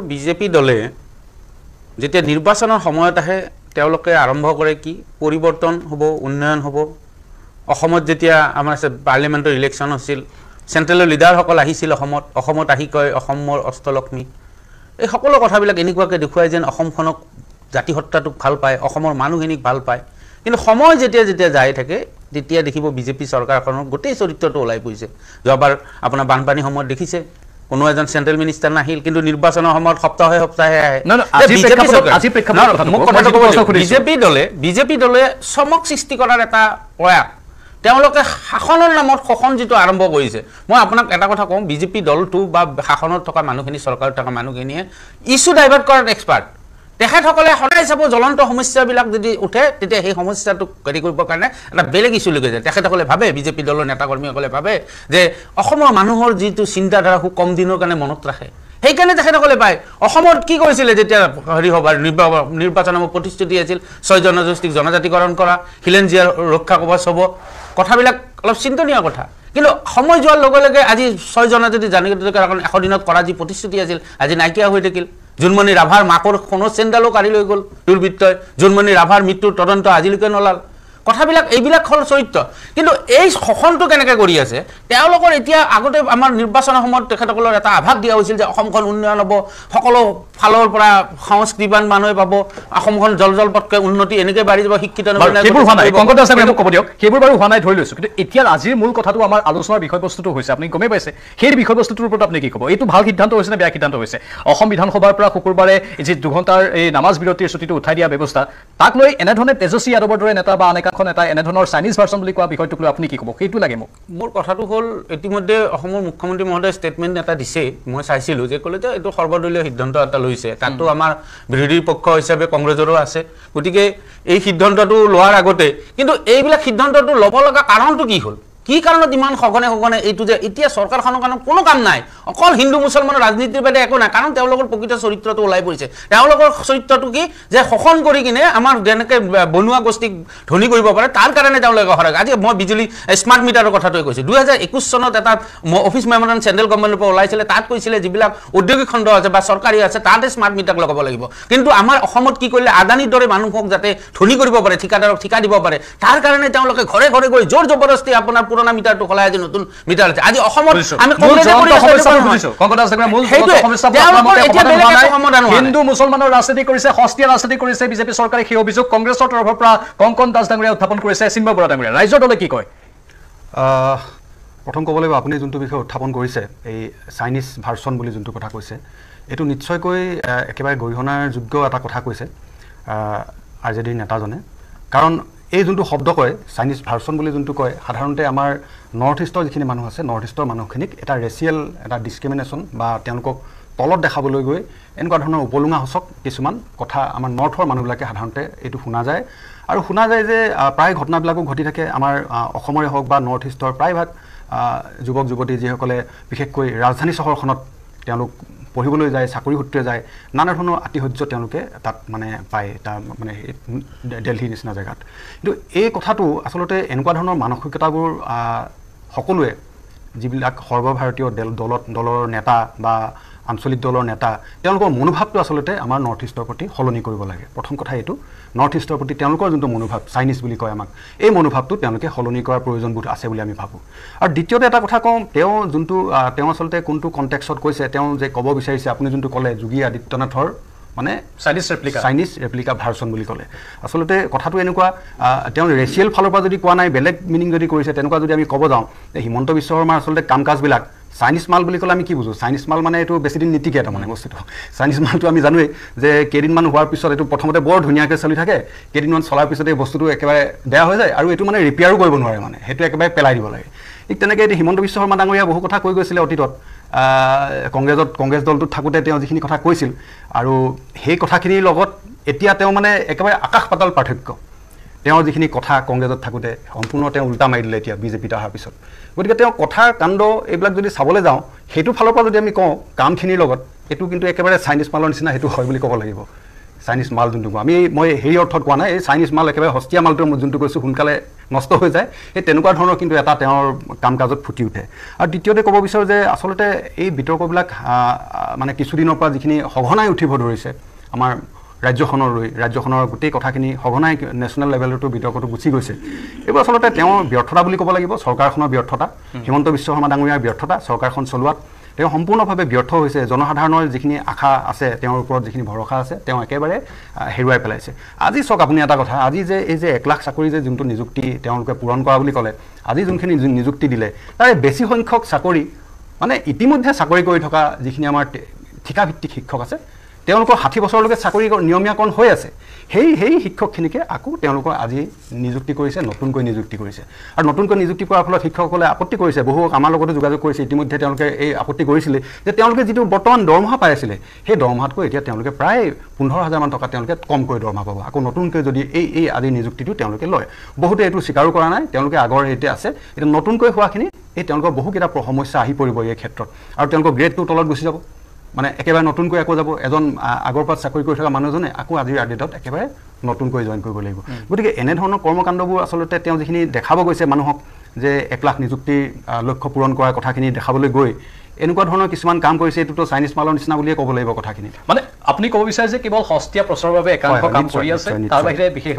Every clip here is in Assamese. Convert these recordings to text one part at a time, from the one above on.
যিবোৰ বিজেপি দলে যেতিয়া নিৰ্বাচনৰ সময়ত আহে তেওঁলোকে আৰম্ভ কৰে কি পৰিৱৰ্তন হ'ব উন্নয়ন হ'ব অসমত যেতিয়া আমাৰ আছে পাৰ্লিয়ামেণ্টৰ ইলেকশ্যন হৈছিল চেণ্ট্ৰেলৰ লিডাৰসকল আহিছিল অসমত অসমত আহি কয় অসমৰ অষ্টলক্ষ্মী এই সকলো কথাবিলাক এনেকুৱাকৈ দেখুৱাই যেন অসমখনক জাতি সত্তাটোক ভাল পায় অসমৰ মানুহখিনিক ভাল পায় কিন্তু সময় যেতিয়া যেতিয়া যাই থাকে তেতিয়া দেখিব বিজেপি চৰকাৰখনৰ গোটেই চৰিত্ৰটো ওলাই পৰিছে যোৱাবাৰ আপোনাৰ বানপানীৰ সময়ত দেখিছে কোনো এজন চেণ্ট্ৰেল মিনিষ্টাৰ নাহিল কিন্তু নিৰ্বাচনৰ সময়ত সপ্তাহে সপ্তাহে আহে বিজেপি দলে বিজেপি দলে চমক সৃষ্টি কৰাৰ এটা প্ৰয়াস তেওঁলোকে শাসনৰ নামত শোষণ যিটো আৰম্ভ কৰিছে মই আপোনাক এটা কথা কওঁ বিজেপি দলটো বা শাসনত থকা মানুহখিনি চৰকাৰত থকা মানুহখিনিয়ে ইছ্যু ডাইভাৰ্ট কৰাত এক্সপাৰ্ট তেখেতসকলে সদায় চাব জ্বলন্ত সমস্যাবিলাক যদি উঠে তেতিয়া সেই সমস্যাটোক হেৰি কৰিবৰ কাৰণে এটা বেলেগ ইচ্যু লৈ গৈছে তেখেতসকলে ভাবে বিজেপি দলৰ নেতা কৰ্মীসকলে ভাবে যে অসমৰ মানুহৰ যিটো চিন্তাধাৰা খুব কম দিনৰ কাৰণে মনত ৰাখে সেইকাৰণে তেখেতসকলে পায় অসমত কি কৰিছিলে যেতিয়া হেৰি হ'ব আৰু সভাৰ নিৰ্বাচনসমূহ প্ৰতিশ্ৰুতি আছিল ছয় জনগোষ্ঠীক জনজাতিকৰণ কৰা শিলেনজীয়া ৰক্ষা কবচ হ'ব কথাবিলাক অলপ চিন্তনীয় কথা কিন্তু সময় যোৱাৰ লগে লগে আজি ছয় জনজাতি কাৰণ এশ দিনত কৰা যি প্ৰতিশ্ৰুতি আছিল আজি নাইকিয়া হৈ থাকিল জোনমণি ৰাভাৰ মাকৰ সোণৰ চেণ্ডেলো কাঢ়ি লৈ গ'ল দুৰ্বৃত্তই জোনমণি ৰাভাৰ মৃত্যুৰ তদন্ত আজিলৈকে নলাল কথাবিলাক এইবিলাক হ'ল চৰিত্ৰ কিন্তু এই শাসনটো কেনেকৈ কৰি আছে তেওঁলোকৰ এতিয়া আগতে আমাৰ নিৰ্বাচনৰ সময়ত তেখেতসকলৰ এটা আভাস দিয়া হৈছিল যে অসমখন উন্নয়ন হ'ব সকলো ফালৰ পৰা সংস্কৃতিবান মানুহে পাব অসমখন জল জল পতকৈ উন্নতি এনেকৈ বাঢ়ি যাব শিক্ষিত ক'ব দিয়ক সেইবোৰ বাৰু হোৱা নাই ধৰি লৈছোঁ কিন্তু এতিয়া আজিৰ মূল কথাটো আমাৰ আলোচনাৰ বিষয়বস্তুটো হৈছে আপুনি গমেই পাইছে সেই বিষয়বস্তুটোৰ ওপৰত আপুনি কি ক'ব এইটো ভাল সিদ্ধান্ত হৈছে নে বেয়া সিদ্ধান্ত হৈছে অসম বিধানসভাৰ পৰা শুকুৰবাৰে যি দুঘণ্টাৰ এই নামাজ বিৰতিৰ ছুটিটো উঠাই দিয়া ব্যৱস্থা তাক লৈ এনেধৰণে তেজস্বী যাদৱৰ দৰে নেতা বা আনেকা কিতাপখন এটা এনেধৰণৰ চাইনিজ ভাৰ্চন বুলি কোৱা বিষয়টোক লৈ আপুনি কি ক'ব সেইটো লাগে মোক মোৰ কথাটো হ'ল ইতিমধ্যে অসমৰ মুখ্যমন্ত্ৰী মহোদয়ে ষ্টেটমেণ্ট এটা দিছে মই চাইছিলোঁ যে ক'লে যে এইটো সৰ্বদলীয় সিদ্ধান্ত এটা লৈছে তাতো আমাৰ বিৰোধী পক্ষ হিচাপে কংগ্ৰেছৰো আছে গতিকে এই সিদ্ধান্তটো লোৱাৰ আগতে কিন্তু এইবিলাক সিদ্ধান্তটো ল'ব লগা কাৰণটো কি হ'ল কি কাৰণত ইমান সঘনে সঘনে এইটো যে এতিয়া চৰকাৰখনৰ কাৰণে কোনো কাম নাই অকল হিন্দু মুছলমানৰ ৰাজনীতিৰ বাদে একো নাই কাৰণ তেওঁলোকৰ প্ৰকৃত চৰিত্ৰটো ওলাই পৰিছে তেওঁলোকৰ চৰিত্ৰটো কি যে শোষণ কৰি কিনে আমাৰ যেনেকৈ বনোৱা গোষ্ঠীক ধনী কৰিব পাৰে তাৰ কাৰণে তেওঁলোকে সহায় আজি মই বিজুলী স্মাৰ্ট মিটাৰৰ কথাটোৱে কৈছোঁ দুহেজাৰ একৈছ চনত এটা অফিচ মেমৰেণ্ড চেণ্ট্ৰেল কোম্পানীৰ পৰা ওলাইছিলে তাত কৈছিলে যিবিলাক ঔদ্যোগিক খণ্ড আছে বা চৰকাৰী আছে তাতে স্মাৰ্ট মিটাৰ লগাব লাগিব কিন্তু আমাৰ অসমত কি কৰিলে আদানীৰ দৰে মানুহক যাতে ধনী কৰিব পাৰে ঠিকাদাৰক ঠিকা দিব পাৰে তাৰ কাৰণে তেওঁলোকে ঘৰে ঘৰে গৈ জোৰ জবৰদস্তি আপোনাৰ ঘটনা মিটাৰটো কলাই আজি নতুন মিটাৰ আজি অসমত আমি কংগ্ৰেসে কৰি আছে কংগ্ৰেস আছে মূল সমস্যা হিন্দু মুছলমানৰ ৰাজনীতি কৰিছে হস্তিয়া ৰাজনীতি কৰিছে বিজেপি চৰকাৰে সেই অভিযোগ কংগ্ৰেছৰ তৰফৰ পৰা কংকন দাস ডাঙৰীয়া উত্থাপন কৰিছে সিনবা বৰা ডাঙৰীয়া ৰাইজৰ দলে কি কয় প্ৰথম ক'ব লাগিব আপুনি যোনটো বিষয়ে উত্থাপন কৰিছে এই চাইনিজ ভাৰ্চন বুলি যোনটো কথা কৈছে এইটো নিশ্চয়কৈ একেবাৰে গৰিহণাৰ যোগ্য এটা কথা কৈছে আৰ জে ডিৰ নেতাজনে কাৰণ এই যোনটো শব্দ কয় চাইনিজ ভাৰ্চন বুলি যোনটো কয় সাধাৰণতে আমাৰ নৰ্থ ইষ্টৰ যিখিনি মানুহ আছে নৰ্থ ইষ্টৰ মানুহখিনিক এটা ৰেচিয়েল এটা ডিছক্ৰিমিনেশ্যন বা তেওঁলোকক তলত দেখাবলৈ গৈ এনেকুৱা ধৰণৰ উপলুঙাসূচক কিছুমান কথা আমাৰ নৰ্থৰ মানুহবিলাকে সাধাৰণতে এইটো শুনা যায় আৰু শুনা যায় যে প্ৰায় ঘটনাবিলাকো ঘটি থাকে আমাৰ অসমৰে হওক বা নৰ্থ ইষ্টৰ প্ৰায়ভাগ যুৱক যুৱতী যিসকলে বিশেষকৈ ৰাজধানী চহৰখনত তেওঁলোক পঢ়িবলৈ যায় চাকৰি সূত্ৰে যায় নানা ধৰণৰ আতিশয্য তেওঁলোকে তাত মানে পায় তাৰ মানে দেলহিৰ নিচিনা জেগাত কিন্তু এই কথাটো আচলতে এনেকুৱা ধৰণৰ মানসিকতাবোৰ সকলোৱে যিবিলাক সৰ্বভাৰতীয় দল দলত দলৰ নেতা বা আঞ্চলিক দলৰ নেতা তেওঁলোকৰ মনোভাৱটো আচলতে আমাৰ নৰ্থ ইষ্টৰ প্ৰতি সলনি কৰিব লাগে প্ৰথম কথা এইটো নৰ্থ ইষ্টৰ প্ৰতি তেওঁলোকৰ যোনটো মনোভাৱ চাইনিজ বুলি কয় আমাক এই মনোভাৱটো তেওঁলোকে সলনি কৰাৰ প্ৰয়োজনবোধ আছে বুলি আমি ভাবোঁ আৰু দ্বিতীয়তে এটা কথা কওঁ তেওঁ যোনটো তেওঁ আচলতে কোনটো কণ্টেক্সত কৈছে তেওঁ যে ক'ব বিচাৰিছে আপুনি যোনটো ক'লে যোগী আদিত্যনাথৰ মানে Chinese replica Chinese replica version বুলি ক'লে আচলতে কথাটো এনেকুৱা তেওঁ ৰেচিয়েল ফালৰ পৰা যদি কোৱা নাই বেলেগ মিনিং যদি কৰিছে তেনেকুৱা যদি আমি ক'ব যাওঁ হিমন্ত বিশ্ব শৰ্মাৰ আচলতে কাম কাজবিলাক চাইনিজ মাল বুলি ক'লে আমি কি বুজোঁ চাইনিজ মাল মানে এইটো বেছিদিন নীতিকে তাৰমানে বস্তুটো চাইনিজ মালটো আমি জানোৱেই যে কেইদিনমান হোৱাৰ পিছত এইটো প্ৰথমতে বৰ ধুনীয়াকৈ চলি থাকে কেইদিনমান চলাৰ পিছত এই বস্তুটো একেবাৰে বেয়া হৈ যায় আৰু এইটো মানে ৰিপেয়াৰো কৰিব নোৱাৰে মানে সেইটো একেবাৰে পেলাই দিব লাগে ঠিক তেনেকৈ এতিয়া হিমন্ত বিশ্ব শৰ্মা ডাঙৰীয়া বহু কথা কৈ গৈছিলে অতীতত কংগ্ৰেছত কংগ্ৰেছ দলটোত থাকোঁতে তেওঁ যিখিনি কথা কৈছিল আৰু সেই কথাখিনিৰ লগত এতিয়া তেওঁ মানে একেবাৰে আকাশ পাতাল পাৰ্থক্য তেওঁৰ যিখিনি কথা কংগ্ৰেছত থাকোঁতে সম্পূৰ্ণ তেওঁ উল্টা মাৰি দিলে এতিয়া বিজেপিত অহাৰ পিছত গতিকে তেওঁ কথা কাণ্ড এইবিলাক যদি চাবলৈ যাওঁ সেইটো ফালৰ পৰা যদি আমি কওঁ কামখিনিৰ লগত এইটো কিন্তু একেবাৰে চাইনিজ মালৰ নিচিনা সেইটো হয় বুলি ক'ব লাগিব চাইনিজ মাল যোনটো কওঁ আমি মই সেই অৰ্থত কোৱা নাই এই চাইনিজ মাল একেবাৰে সস্তীয়া মালটো মই যোনটো কৈছোঁ সোনকালে নষ্ট হৈ যায় সেই তেনেকুৱা ধৰণৰ কিন্তু এটা তেওঁৰ কাম কাজত ফুটি উঠে আৰু দ্বিতীয়তে ক'ব বিচাৰোঁ যে আচলতে এই বিতৰ্কবিলাক মানে কিছুদিনৰ পৰা যিখিনি সঘনাই উঠিব ধৰিছে আমাৰ ৰাজ্যখনৰ ৰৈ ৰাজ্যখনৰ গোটেই কথাখিনি সঘনাই নেশ্যনেল লেভেলতো বিতৰ্কটো গুচি গৈছে এইবোৰ আচলতে তেওঁৰ ব্যৰ্থতা বুলি ক'ব লাগিব চৰকাৰখনৰ ব্যৰ্থতা হিমন্ত বিশ্ব শৰ্মা ডাঙৰীয়াৰ ব্যৰ্থতা চৰকাৰখন চলোৱাত তেওঁ সম্পূৰ্ণভাৱে ব্যৰ্থ হৈছে জনসাধাৰণৰ যিখিনি আশা আছে তেওঁৰ ওপৰত যিখিনি ভৰসা আছে তেওঁ একেবাৰে হেৰুৱাই পেলাইছে আজি চাওক আপুনি এটা কথা আজি যে এই যে এক লাখ চাকৰি যে যোনটো নিযুক্তি তেওঁলোকে পূৰণ কৰা বুলি ক'লে আজি যোনখিনি নিযুক্তি দিলে তাৰে বেছি সংখ্যক চাকৰি মানে ইতিমধ্যে চাকৰি কৰি থকা যিখিনি আমাৰ ঠিকাভিত্তিক শিক্ষক আছে তেওঁলোকৰ ষাঠি বছৰলৈকে চাকৰি নিয়মীয়াকৰণ হৈ আছে সেই সেই শিক্ষকখিনিকে আকৌ তেওঁলোকৰ আজি নিযুক্তি কৰিছে নতুনকৈ নিযুক্তি কৰিছে আৰু নতুনকৈ নিযুক্তি কৰাৰ ফলত শিক্ষকসকলে আপত্তি কৰিছে বহু আমাৰ লগতো যোগাযোগ কৰিছে ইতিমধ্যে তেওঁলোকে এই আপত্তি কৰিছিলে যে তেওঁলোকে যিটো বৰ্তমান দৰমহা পাই আছিলে সেই দৰমহাতকৈ এতিয়া তেওঁলোকে প্ৰায় পোন্ধৰ হাজাৰমান টকা তেওঁলোকে কমকৈ দৰমহা পাব আকৌ নতুনকৈ যদি এই এই আজিৰ নিযুক্তিটো তেওঁলোকে লয় বহুতে এইটো স্বীকাৰো কৰা নাই তেওঁলোকে আগৰ এতিয়া আছে এতিয়া নতুনকৈ হোৱাখিনি এই তেওঁলোকৰ বহুকেইটা সমস্যা আহি পৰিব এই ক্ষেত্ৰত আৰু তেওঁলোকৰ গ্ৰেডটো তলত গুচি যাব মানে একেবাৰে নতুনকৈ আকৌ যাব এজন আগৰ পৰা চাকৰি কৰি থকা মানুহজনে আকৌ আজিৰ আপডেটত একেবাৰে নতুনকৈ জইন কৰিব লাগিব গতিকে এনেধৰণৰ কৰ্মকাণ্ডবোৰ আচলতে তেওঁ যিখিনি দেখাব গৈছে মানুহক যে এক লাখ নিযুক্তিৰ লক্ষ্য পূৰণ কৰাৰ কথাখিনি দেখাবলৈ গৈ এনেকুৱা ধৰণৰ কিছুমান কাম কৰিছে এইটোতো চাইনিজ মালৰ নিচিনা বুলিয়ে ক'ব লাগিব কথাখিনি মানে আপুনি ক'ব বিচাৰে যে কেৱল সস্তীয়া প্ৰচাৰৰ বাবে একাংশ কাম কৰি আছে তাৰ বাহিৰে বিশেষ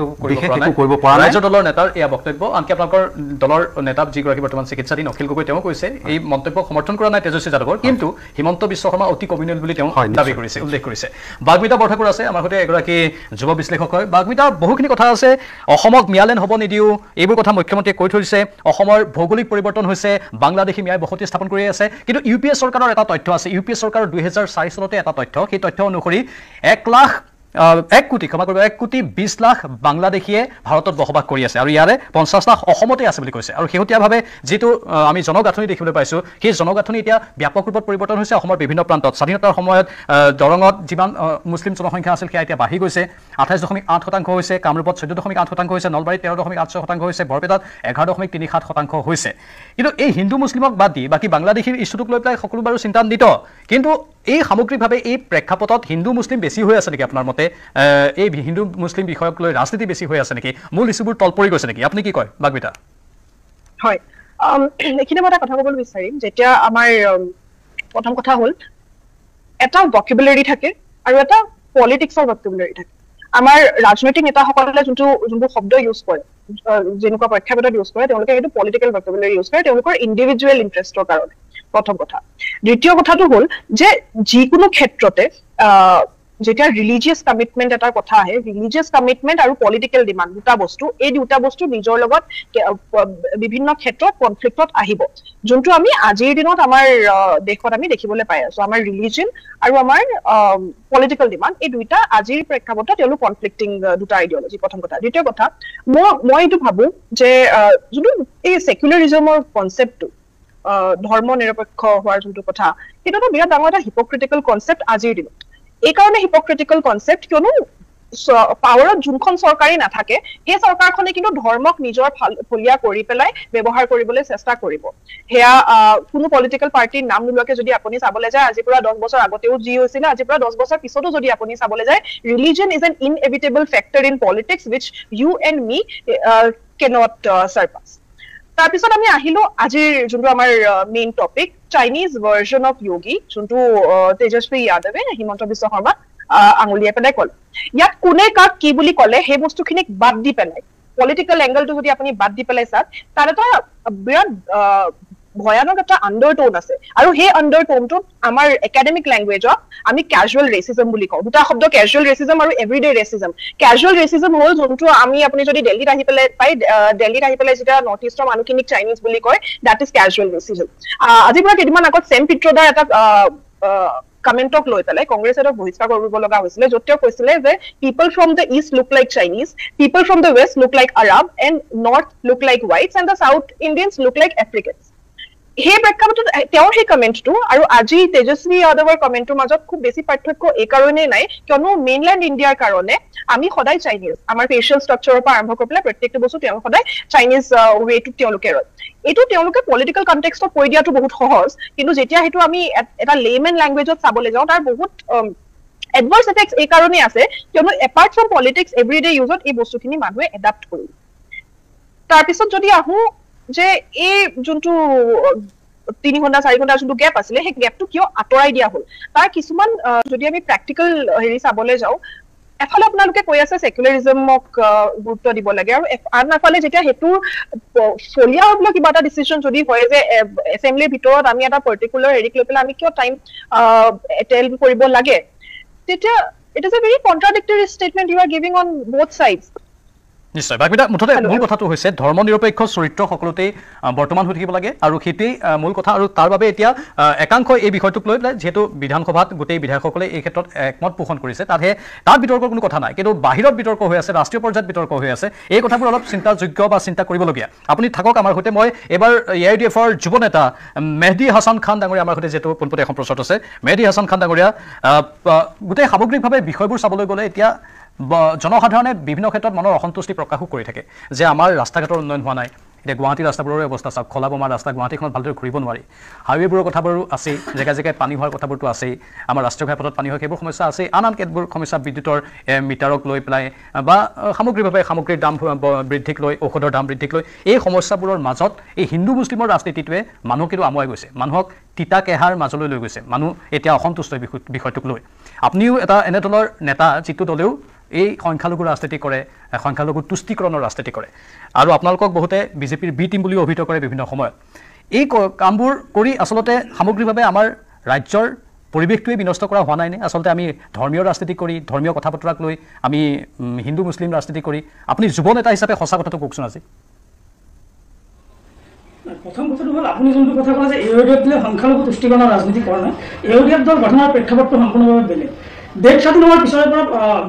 কৰিব ৰাজ্য দলৰ নেতাৰ এয়া বক্তব্য আনকি আপোনালোকৰ দলৰ নেতা যিগৰাকী বৰ্তমান চিকিৎসাধীন অখিল গগৈ তেওঁ কৈছে এই মন্তব্য সমৰ্থন কৰা নাই তেজস্বী যাদৱৰ কিন্তু হিমন্ত বিশ্ব শৰ্মা অতি কমিউনেল বুলি তেওঁ দাবী কৰিছে উল্লেখ কৰিছে বাগমিতা বৰঠাকুৰ আছে আমাৰ সৈতে এগৰাকী যুৱ বিশ্লেষক হয় বাগমিতাৰ বহুখিনি কথা আছে অসমক মিয়ালেন হ'ব নিদিও এইবোৰ কথা মুখ্যমন্ত্ৰীয়ে কৈ থৈছে অসমৰ ভৌগোলিক পৰিৱৰ্তন হৈছে বাংলাদেশী ম্যায় বসতি স্থাপন কৰি আছে কিন্তু ইউ পি এ চৰকাৰৰ এটা তথ্য আছে ইউ পি এ চৰকাৰৰ দুহেজাৰ চাৰি চনতে এটা তথ্য সেই তথ্য অনুসৰি এক লাখ এক কোটি ক্ষমা কৰিব এক কোটি বিছ লাখ বাংলাদেশীয়ে ভাৰতত বসবাস কৰি আছে আৰু ইয়াৰে পঞ্চাছ লাখ অসমতে আছে বুলি কৈছে আৰু শেহতীয়াভাৱে যিটো আমি জনগাঁথনি দেখিবলৈ পাইছোঁ সেই জনগাঁথনি এতিয়া ব্যাপক ৰূপত পৰিৱৰ্তন হৈছে অসমৰ বিভিন্ন প্ৰান্তত স্বাধীনতাৰ সময়ত দৰঙত যিমান মুছলিম জনসংখ্যা আছিল সেয়া এতিয়া বাঢ়ি গৈছে আঠাইছ দশমিক আঠ শতাংশ হৈছে কামৰূপত চৈধ্য দশমিক আঠ শতাংশ হৈছে নলবাৰীত তেৰ দশমিক আঠ ছয় শতাংশ হৈছে বৰপেটাত এঘাৰ দশমিক তিনি সাত শতাংশ হৈছে কিন্তু এই হিন্দু মুছলিমক বাদ দি বাকী বাংলাদেশীৰ ইছ্যুটোক লৈ পেলাই সকলো বাৰু কিন্তু এই সামগ্ৰিকভাৱে এই প্ৰেক্ষাপটত হিন্দু মুছলিম বেছি হৈ আছে নেকি আপোনাৰ মতে এই হিন্দু মুছলিম বিষয়ক লৈ ৰাজনীতি বেছি হৈ আছে নেকি মূল ইছ্যুবোৰ তল পৰি গৈছে নেকি আপুনি কি কয় বাগবিতা হয় এইখিনি মই এটা কথা ক'বলৈ বিচাৰিম যেতিয়া আমাৰ প্ৰথম কথা হ'ল এটা ভকেবুলাৰী থাকে আৰু এটা পলিটিক্সৰ ভকেবুলাৰী থাকে আমাৰ ৰাজনৈতিক নেতাসকলে যোনটো যোনবোৰ শব্দ ইউজ কৰে যেনেকুৱা প্ৰেক্ষাপটত ইউজ কৰে তেওঁলোকে সেইটো পলিটিকেল ভকেবুলাৰী ইউজ কৰে তেওঁলোকৰ ইণ্ডিভিজুৱেল ইণ্টাৰেষ্টৰ কাৰণে প্ৰথম কথা দ্বিতীয় কথাটো হ'ল যে যিকোনো ক্ষেত্ৰতে যেতিয়া ৰিলিজিয়াছ কমিটমেণ্ট এটাৰ কথা আহে ৰিলিজিয়াছ কমিটমেণ্ট আৰু পলিটিকেল ডিমাণ্ড দুটা বস্তু এই দুটা বস্তু নিজৰ লগত বিভিন্ন ক্ষেত্ৰত কনফ্লিক্টত আহিব যোনটো আমি আজিৰ দিনত আমাৰ দেশত আমি দেখিবলৈ পাই আছো আমাৰ ৰিলিজন আৰু আমাৰ পলিটিকেল ডিমাণ্ড এই দুইটা আজিৰ প্ৰেক্ষাপটত তেওঁলোক কনফ্লিক্টিং দুটা আইডিঅলজি প্ৰথম কথা দ্বিতীয় কথা মই মই এইটো ভাবো যে যোনটো এই চেকুলাৰিজমৰ কনচেপ্টটো ধৰ্ম নিৰপেক্ষ হোৱাৰ যোনটো কথা সেইটো এটা বিৰাট ডাঙৰ এটা হিপক্ৰিটিকেল কনচেপ্ট আজিৰ দিনত এইকাৰণে হিপক্ৰিটিকেল কনচেপ্ট কিয়নো পাৱাৰত যোনখন চৰকাৰেই নাথাকে সেই চৰকাৰখনে কিন্তু ধৰ্মক নিজৰ ফলীয়া কৰি পেলাই ব্যৱহাৰ কৰিবলৈ চেষ্টা কৰিব সেয়া কোনো পলিটিকেল পাৰ্টীৰ নাম নোলোৱাকে যদি আপুনি চাবলৈ যায় আজিৰ পৰা দহ বছৰ আগতেও যি হৈছিলে আজিৰ পৰা দহ বছৰ পিছতো যদি আপুনি চাবলৈ যায় religion is an inevitable factor in politics which you and me cannot sharp তাৰপিছত আমি আহিলো আজিৰ যোনটো আমাৰ main topic Chinese version of Yogi যোনটো তেজস্বী যাদৱে হিমন্ত বিশ্ব শৰ্মাক আঙুলিয়াই পেলাই কল ইয়াত কোনে কাক কি বুলি কলে সেই বস্তুখিনিক বাদ দি পেলাই পলিটিকেল এংগেলটো যদি আপুনি বাদ দি পেলাই চাওক তাৰ এটা বিৰাট ভয়ানক এটা আণ্ডাৰ টোন আছে আৰু সেই আণ্ডাৰ টোনটোত আমাৰ একাডেমিক লেংগুৱেজত আমি কেজুৱেল ৰেচিজম বুলি কওঁ দুটা শব্দ কেজুৱেল ৰেচিজম আৰু এভৰিডে ৰেচিজম কেজুৱেল ৰেচিজম হ'ল যোনটো আমি আপুনি যদি দিল্লীত আহি পেলাই পাই দিল্লীত আহি পেলাই যেতিয়া নৰ্থ ইষ্টৰ মানুহখিনিক চাইনিজ বুলি কয় দেট ইজ কেজুৱেল ৰেচিজম আজিৰ পৰা কেইদিনমান আগত চেম পিত্ৰদাৰ এটা কমেণ্টক লৈ পেলাই কংগ্ৰেছ এটা বহিষ্কাৰ কৰিব লগা হৈছিলে য'ত তেওঁ কৈছিলে যে people from the east look like Chinese people from the west look like Arab and north look like white and the south Indians look like Africans সেই প্ৰেক্ষাপটত তেওঁ সেই কমেণ্টটো আৰু আজি তেজস্বী যাদৱৰ কমেণ্টটোৰ মাজত খুব বেছি পাৰ্থক্য এইকাৰণেই নাই কিয়নো মেইনলেণ্ড ইণ্ডিয়াৰ কাৰণে আমি সদায় চাইনিজ আমাৰ ফেচিয়েল ষ্ট্ৰাকচাৰৰ পৰা আৰম্ভ কৰি পেলাই প্ৰত্যেকটো বস্তু তেওঁ সদায় চাইনিজ ৱেটোত তেওঁলোকে ৰয় এইটো তেওঁলোকে পলিটিকেল কনটেক্সটত কৈ দিয়াটো বহুত সহজ কিন্তু যেতিয়া সেইটো আমি এটা লেমেন লেংগুৱেজত চাবলৈ যাওঁ তাৰ বহুত এডভাৰ্ছ এফেক্টছ এইকাৰণেই আছে কিয়নো এপাৰ্ট ফ্ৰম পলিটিক্স এভৰিডে ইউজত এই বস্তুখিনি মানুহে এডাপ্ট কৰিব তাৰপিছত যদি আহোঁ যে এই যোনটো তিনি ঘণ্টা চাৰি ঘণ্টাৰ যোনটো গেপ আছিলে সেই গেপটো কিয় আঁতৰাই দিয়া হ'ল তাৰ কিছুমান যদি আমি প্ৰেক্টিকেল হেৰি চাবলৈ যাওঁ এফালে আপোনালোকে কৈ আছে চেকুলাৰিজমক গুৰুত্ব দিব লাগে আৰু আন এফালে যেতিয়া সেইটোৰ চলিয়া হ'বলৈ কিবা এটা ডিচিশ্যন যদি হয় যে এছেম্বলিৰ ভিতৰত আমি এটা পাৰ্টিকুলাৰ হেৰিক লৈ পেলাই আমি কিয় টাইম কৰিব লাগে তেতিয়া it is a very contradictory statement you are giving on both sides নিশ্চয় বাকীদা মুঠতে মূল কথাটো হৈছে ধৰ্ম নিৰপেক্ষ চৰিত্ৰ সকলোতেই বৰ্তমান হৈ থাকিব লাগে আৰু সেইটোৱেই মূল কথা আৰু তাৰ বাবে এতিয়া একাংশই এই বিষয়টোক লৈ পেলাই যিহেতু বিধানসভাত গোটেই বিধায়কসকলে এই ক্ষেত্ৰত একমত পোষণ কৰিছে তাতহে তাত বিতৰ্কৰ কোনো কথা নাই কিন্তু বাহিৰত বিতৰ্ক হৈ আছে ৰাষ্ট্ৰীয় পৰ্যায়ত বিতৰ্ক হৈ আছে এই কথাবোৰ অলপ চিন্তাযোগ্য বা চিন্তা কৰিবলগীয়া আপুনি থাকক আমাৰ সৈতে মই এইবাৰ এ আই ডি এফৰ যুৱ নেতা মেহদি হাছান খান ডাঙৰীয়া আমাৰ সৈতে যিহেতু পোনপটীয়া সম্প্ৰচাৰত আছে মেহদি হাছান খান ডাঙৰীয়া গোটেই সামগ্ৰিকভাৱে বিষয়বোৰ চাবলৈ গ'লে এতিয়া জনসাধাৰণে বিভিন্ন ক্ষেত্ৰত মনৰ অসন্তুষ্টি প্ৰকাশো কৰি থাকে যে আমাৰ ৰাস্তা ঘাটৰ উন্নয়ন হোৱা নাই এতিয়া গুৱাহাটী ৰাস্তাবোৰৰে অৱস্থা চাওক খলা আমাৰ ৰাস্তা গুৱাহাটীখনত ভালদৰে ঘূৰিব নোৱাৰি হাইৱেবোৰৰ কথাবোৰো আছেই জেগাই জেগাই পানী হোৱাৰ কথাবোৰতো আছেই আমাৰ ৰাষ্ট্ৰীয় ঘাইপথত পানী হয় সেইবোৰ সমস্যা আছেই আন আন কেতবোৰ সমস্যা বিদ্যুতৰ মিটাৰক লৈ পেলাই বা সামগ্ৰিকভাৱে সামগ্ৰীৰ দাম বৃদ্ধিক লৈ ঔষধৰ দাম বৃদ্ধিক লৈ এই সমস্যাবোৰৰ মাজত এই হিন্দু মুছলিমৰ ৰাজনীতিটোৱে মানুহক কিন্তু আমুৱাই গৈছে মানুহক তিতা কেহাৰ মাজলৈ লৈ গৈছে মানুহ এতিয়া অসন্তুষ্ট বিষয়টোক লৈ আপুনিও এটা এনে দলৰ নেতা যিটো দলেও এই সংখ্যালঘু ৰাজনীতি কৰে সংখ্যালঘু তুষ্টিকৰণৰ ৰাজনীতি কৰে আৰু আপোনালোকক বহুতে বিজেপিৰ বি টিম বুলিও অভিহিত কৰে বিভিন্ন সময়ত এই কামবোৰ কৰি আচলতে সামগ্ৰিকভাৱে আমাৰ ৰাজ্যৰ পৰিৱেশটোৱেই বিনষ্ট কৰা হোৱা নাইনে আচলতে আমি ধৰ্মীয় ৰাজনীতি কৰি ধৰ্মীয় কথা বতৰাক লৈ আমি হিন্দু মুছলিম ৰাজনীতি কৰি আপুনি যুৱ নেতা হিচাপে সঁচা কথাটো কওকচোন আজি প্ৰথম কথাটো হ'ল আপুনি যোনটো কথা ক'লে যে ইউ ডি এফ দলে সংখ্যালঘু তুষ্টিকৰণৰ ৰাজনীতি কৰা নাই ইউ ডি এফ দল গঠনৰ প্ৰেক্ষাপটটো সম্পূৰ্ণভাৱে বেলেগ দেশ স্বাধীন হওয়ার পিছনের পর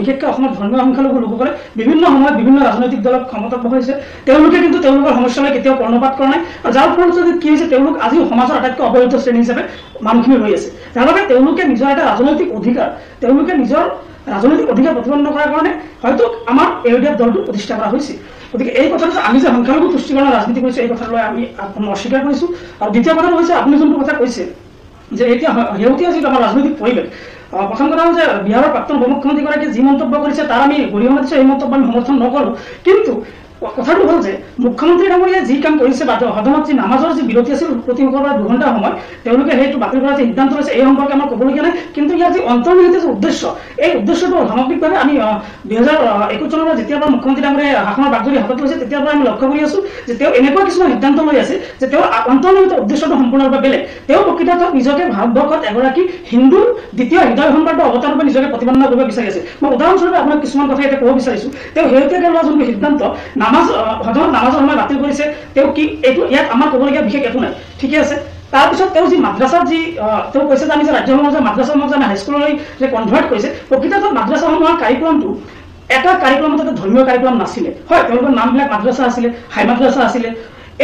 বিশেষকে ধর্মীয় সংখ্যালঘু লোকসলে বিভিন্ন সময় বিভিন্ন রাজনৈতিক দলক ক্ষমতা বহাইছে কিন্তু সমস্যা কেউ কর্ণপাত করা নাই যার ফলশ্রুতি কি হয়েছে আজি সমাজের আটাইতো অবৈধ শ্রেণী হিসাবে মানুষখিন রয়ে আছে যার ফলে নিজের একটা রাজনৈতিক অধিকার নিজের রাজনৈতিক অধিকার প্রতিপন্ন করার কারণে হয়তো আমার এউডিএফ দলটি প্রতিষ্ঠা করা হয়েছে গতি এই কথাটা আমি যে সংখ্যালঘু তুষ্টিকরণের রাজনীতি করেছি এই কথা আমি অস্বীকার করেছো আর দ্বিতীয় কথা হয়েছে আপনি যখন কথা কৈছে যে এটা শেহতীয়া যে আমার রাজনৈতিক পরিবেশ পছন্দ হ'ল যে বিহাৰৰ প্রাক্তন উপ মুখ্যমন্ত্ৰীগৰাকীয়ে মন্তব্য কৰিছে তার আমি গৰিহণা দিছোঁ এই মন্তব্য আমি সমৰ্থন নকৰোঁ কিন্তু কথাটো হ'ল যে মুখ্যমন্ত্ৰী ডাঙৰীয়া যি কাম কৰিছে বা সদনত যি নামাজৰ যি বিৰতি আছিল প্ৰতিমুখৰ পৰা দুঘণ্টা সময় তেওঁলোকে সেইটো বাতিল কৰাৰ যি সিদ্ধান্ত লৈছে এই সম্পৰ্কে আমাৰ ক'বলগীয়া নাই কিন্তু ইয়াৰ যি অন্তৰ্নিহিত যি উদ্দেশ্য এই উদ্দেশ্যটো সামগ্ৰিকভাৱে আমি দুহেজাৰ একৈছ চনৰ পৰা যেতিয়াৰ পৰা মুখ্যমন্ত্ৰী ডাঙৰীয়া শাসনৰ বাগৰি হাতত লৈছে তেতিয়াৰ পৰা আমি লক্ষ্য কৰি আছো যে তেওঁ এনেকুৱা কিছুমান সিদ্ধান্ত লৈ আছে যে তেওঁ অন্তৰ্নিহিত উদ্দেশ্যটো সম্পূৰ্ণৰূপে বেলেগ তেওঁ প্ৰকৃততে নিজকে ভাৰতবৰ্ষত এগৰাকী হিন্দু দ্বিতীয় হৃদয় সম্পৰ্ক অৱতাৰৰূপে নিজকে প্ৰতিপন্ন কৰিব বিচাৰিছে মই উদাহৰণস্বৰূপে আপোনাক কিছুমান কথা ইয়াতে ক'ব বিচাৰিছো তেওঁ শেহতীয়াকৈ লোৱা যোনটো সিদ্ধান্ত নাম নামাজ সাধাৰণ নামাজৰ সময় বাতিল কৰিছে তেওঁ কি এইটো ইয়াত আমাৰ ক'বলগীয়া বিশেষ একো নাই ঠিকে আছে তাৰপিছত তেওঁ যি মাদ্ৰাছাত যি তেওঁ কৈছে যে আমি যে ৰাজ্যসমূহ যে মাদ্ৰাছাসমূহ যে আমি হাইস্কুললৈ যে কনভাৰ্ট কৰিছে প্ৰকৃততে মাদ্ৰাছাসমূহৰ কাৰ্যক্ৰমটো এটা কাৰ্যক্ৰমত এটা ধৰ্মীয় কাৰ্যক্ৰম নাছিলে হয় তেওঁলোকৰ নামবিলাক মাদ্ৰাছা আছিলে হাই মাদ্ৰাছা আছিলে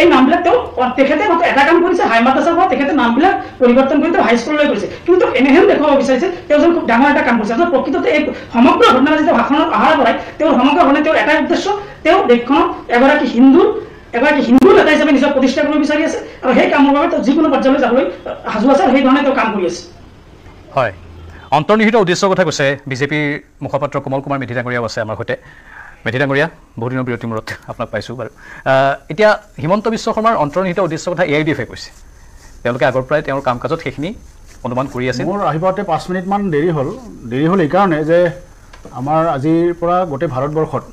এই নামবিলাক তেওঁ তেখেতে মাত্ৰ এটা কাম কৰিছে হাই মাতাছা হোৱা তেখেতে নামবিলাক পৰিৱৰ্তন কৰি তেওঁ হাইস্কুললৈ কৰিছে কিন্তু তেওঁ এনেহেন দেখুৱাব বিচাৰিছে তেওঁ যেন খুব ডাঙৰ এটা কাম কৰিছে আচলতে প্ৰকৃততে এই সমগ্ৰ ঘটনা যেতিয়া ভাষণত অহাৰ পৰাই তেওঁৰ সমগ্ৰ ঘটনা তেওঁ এটাই উদ্দেশ্য তেওঁ দেশখনত এগৰাকী হিন্দুৰ এগৰাকী হিন্দু নেতা হিচাপে নিজক প্ৰতিষ্ঠা কৰিব বিচাৰি আছে আৰু সেই কামৰ বাবে তেওঁ যিকোনো পৰ্যায়লৈ যাবলৈ সাজু আছে আৰু সেইধৰণে তেওঁ কাম কৰি আছে হয় অন্তৰ্নিহিত উদ্দেশ্যৰ কথা কৈছে বিজেপিৰ মুখপাত্ৰ কমল কুমাৰ মিধি ডাঙৰীয়াও আছে আমাৰ সৈতে মেথি ডাঙৰীয়া বহু দিনৰ বিৰতিৰ মূৰত আপোনাক পাইছোঁ বাৰু এতিয়া হিমন্ত বিশ্ব শৰ্মাৰ অন্তৰ্নিহিত উদ্দেশ্যৰ কথা এ আই ডি এফে কৈছে তেওঁলোকে আগৰ পৰাই তেওঁৰ কাম কাজত সেইখিনি অনুমান কৰি আছে মোৰ আহিবতে পাঁচ মিনিটমান দেৰি হ'ল দেৰি হ'ল এইকাৰণে যে আমাৰ আজিৰ পৰা গোটেই ভাৰতবৰ্ষত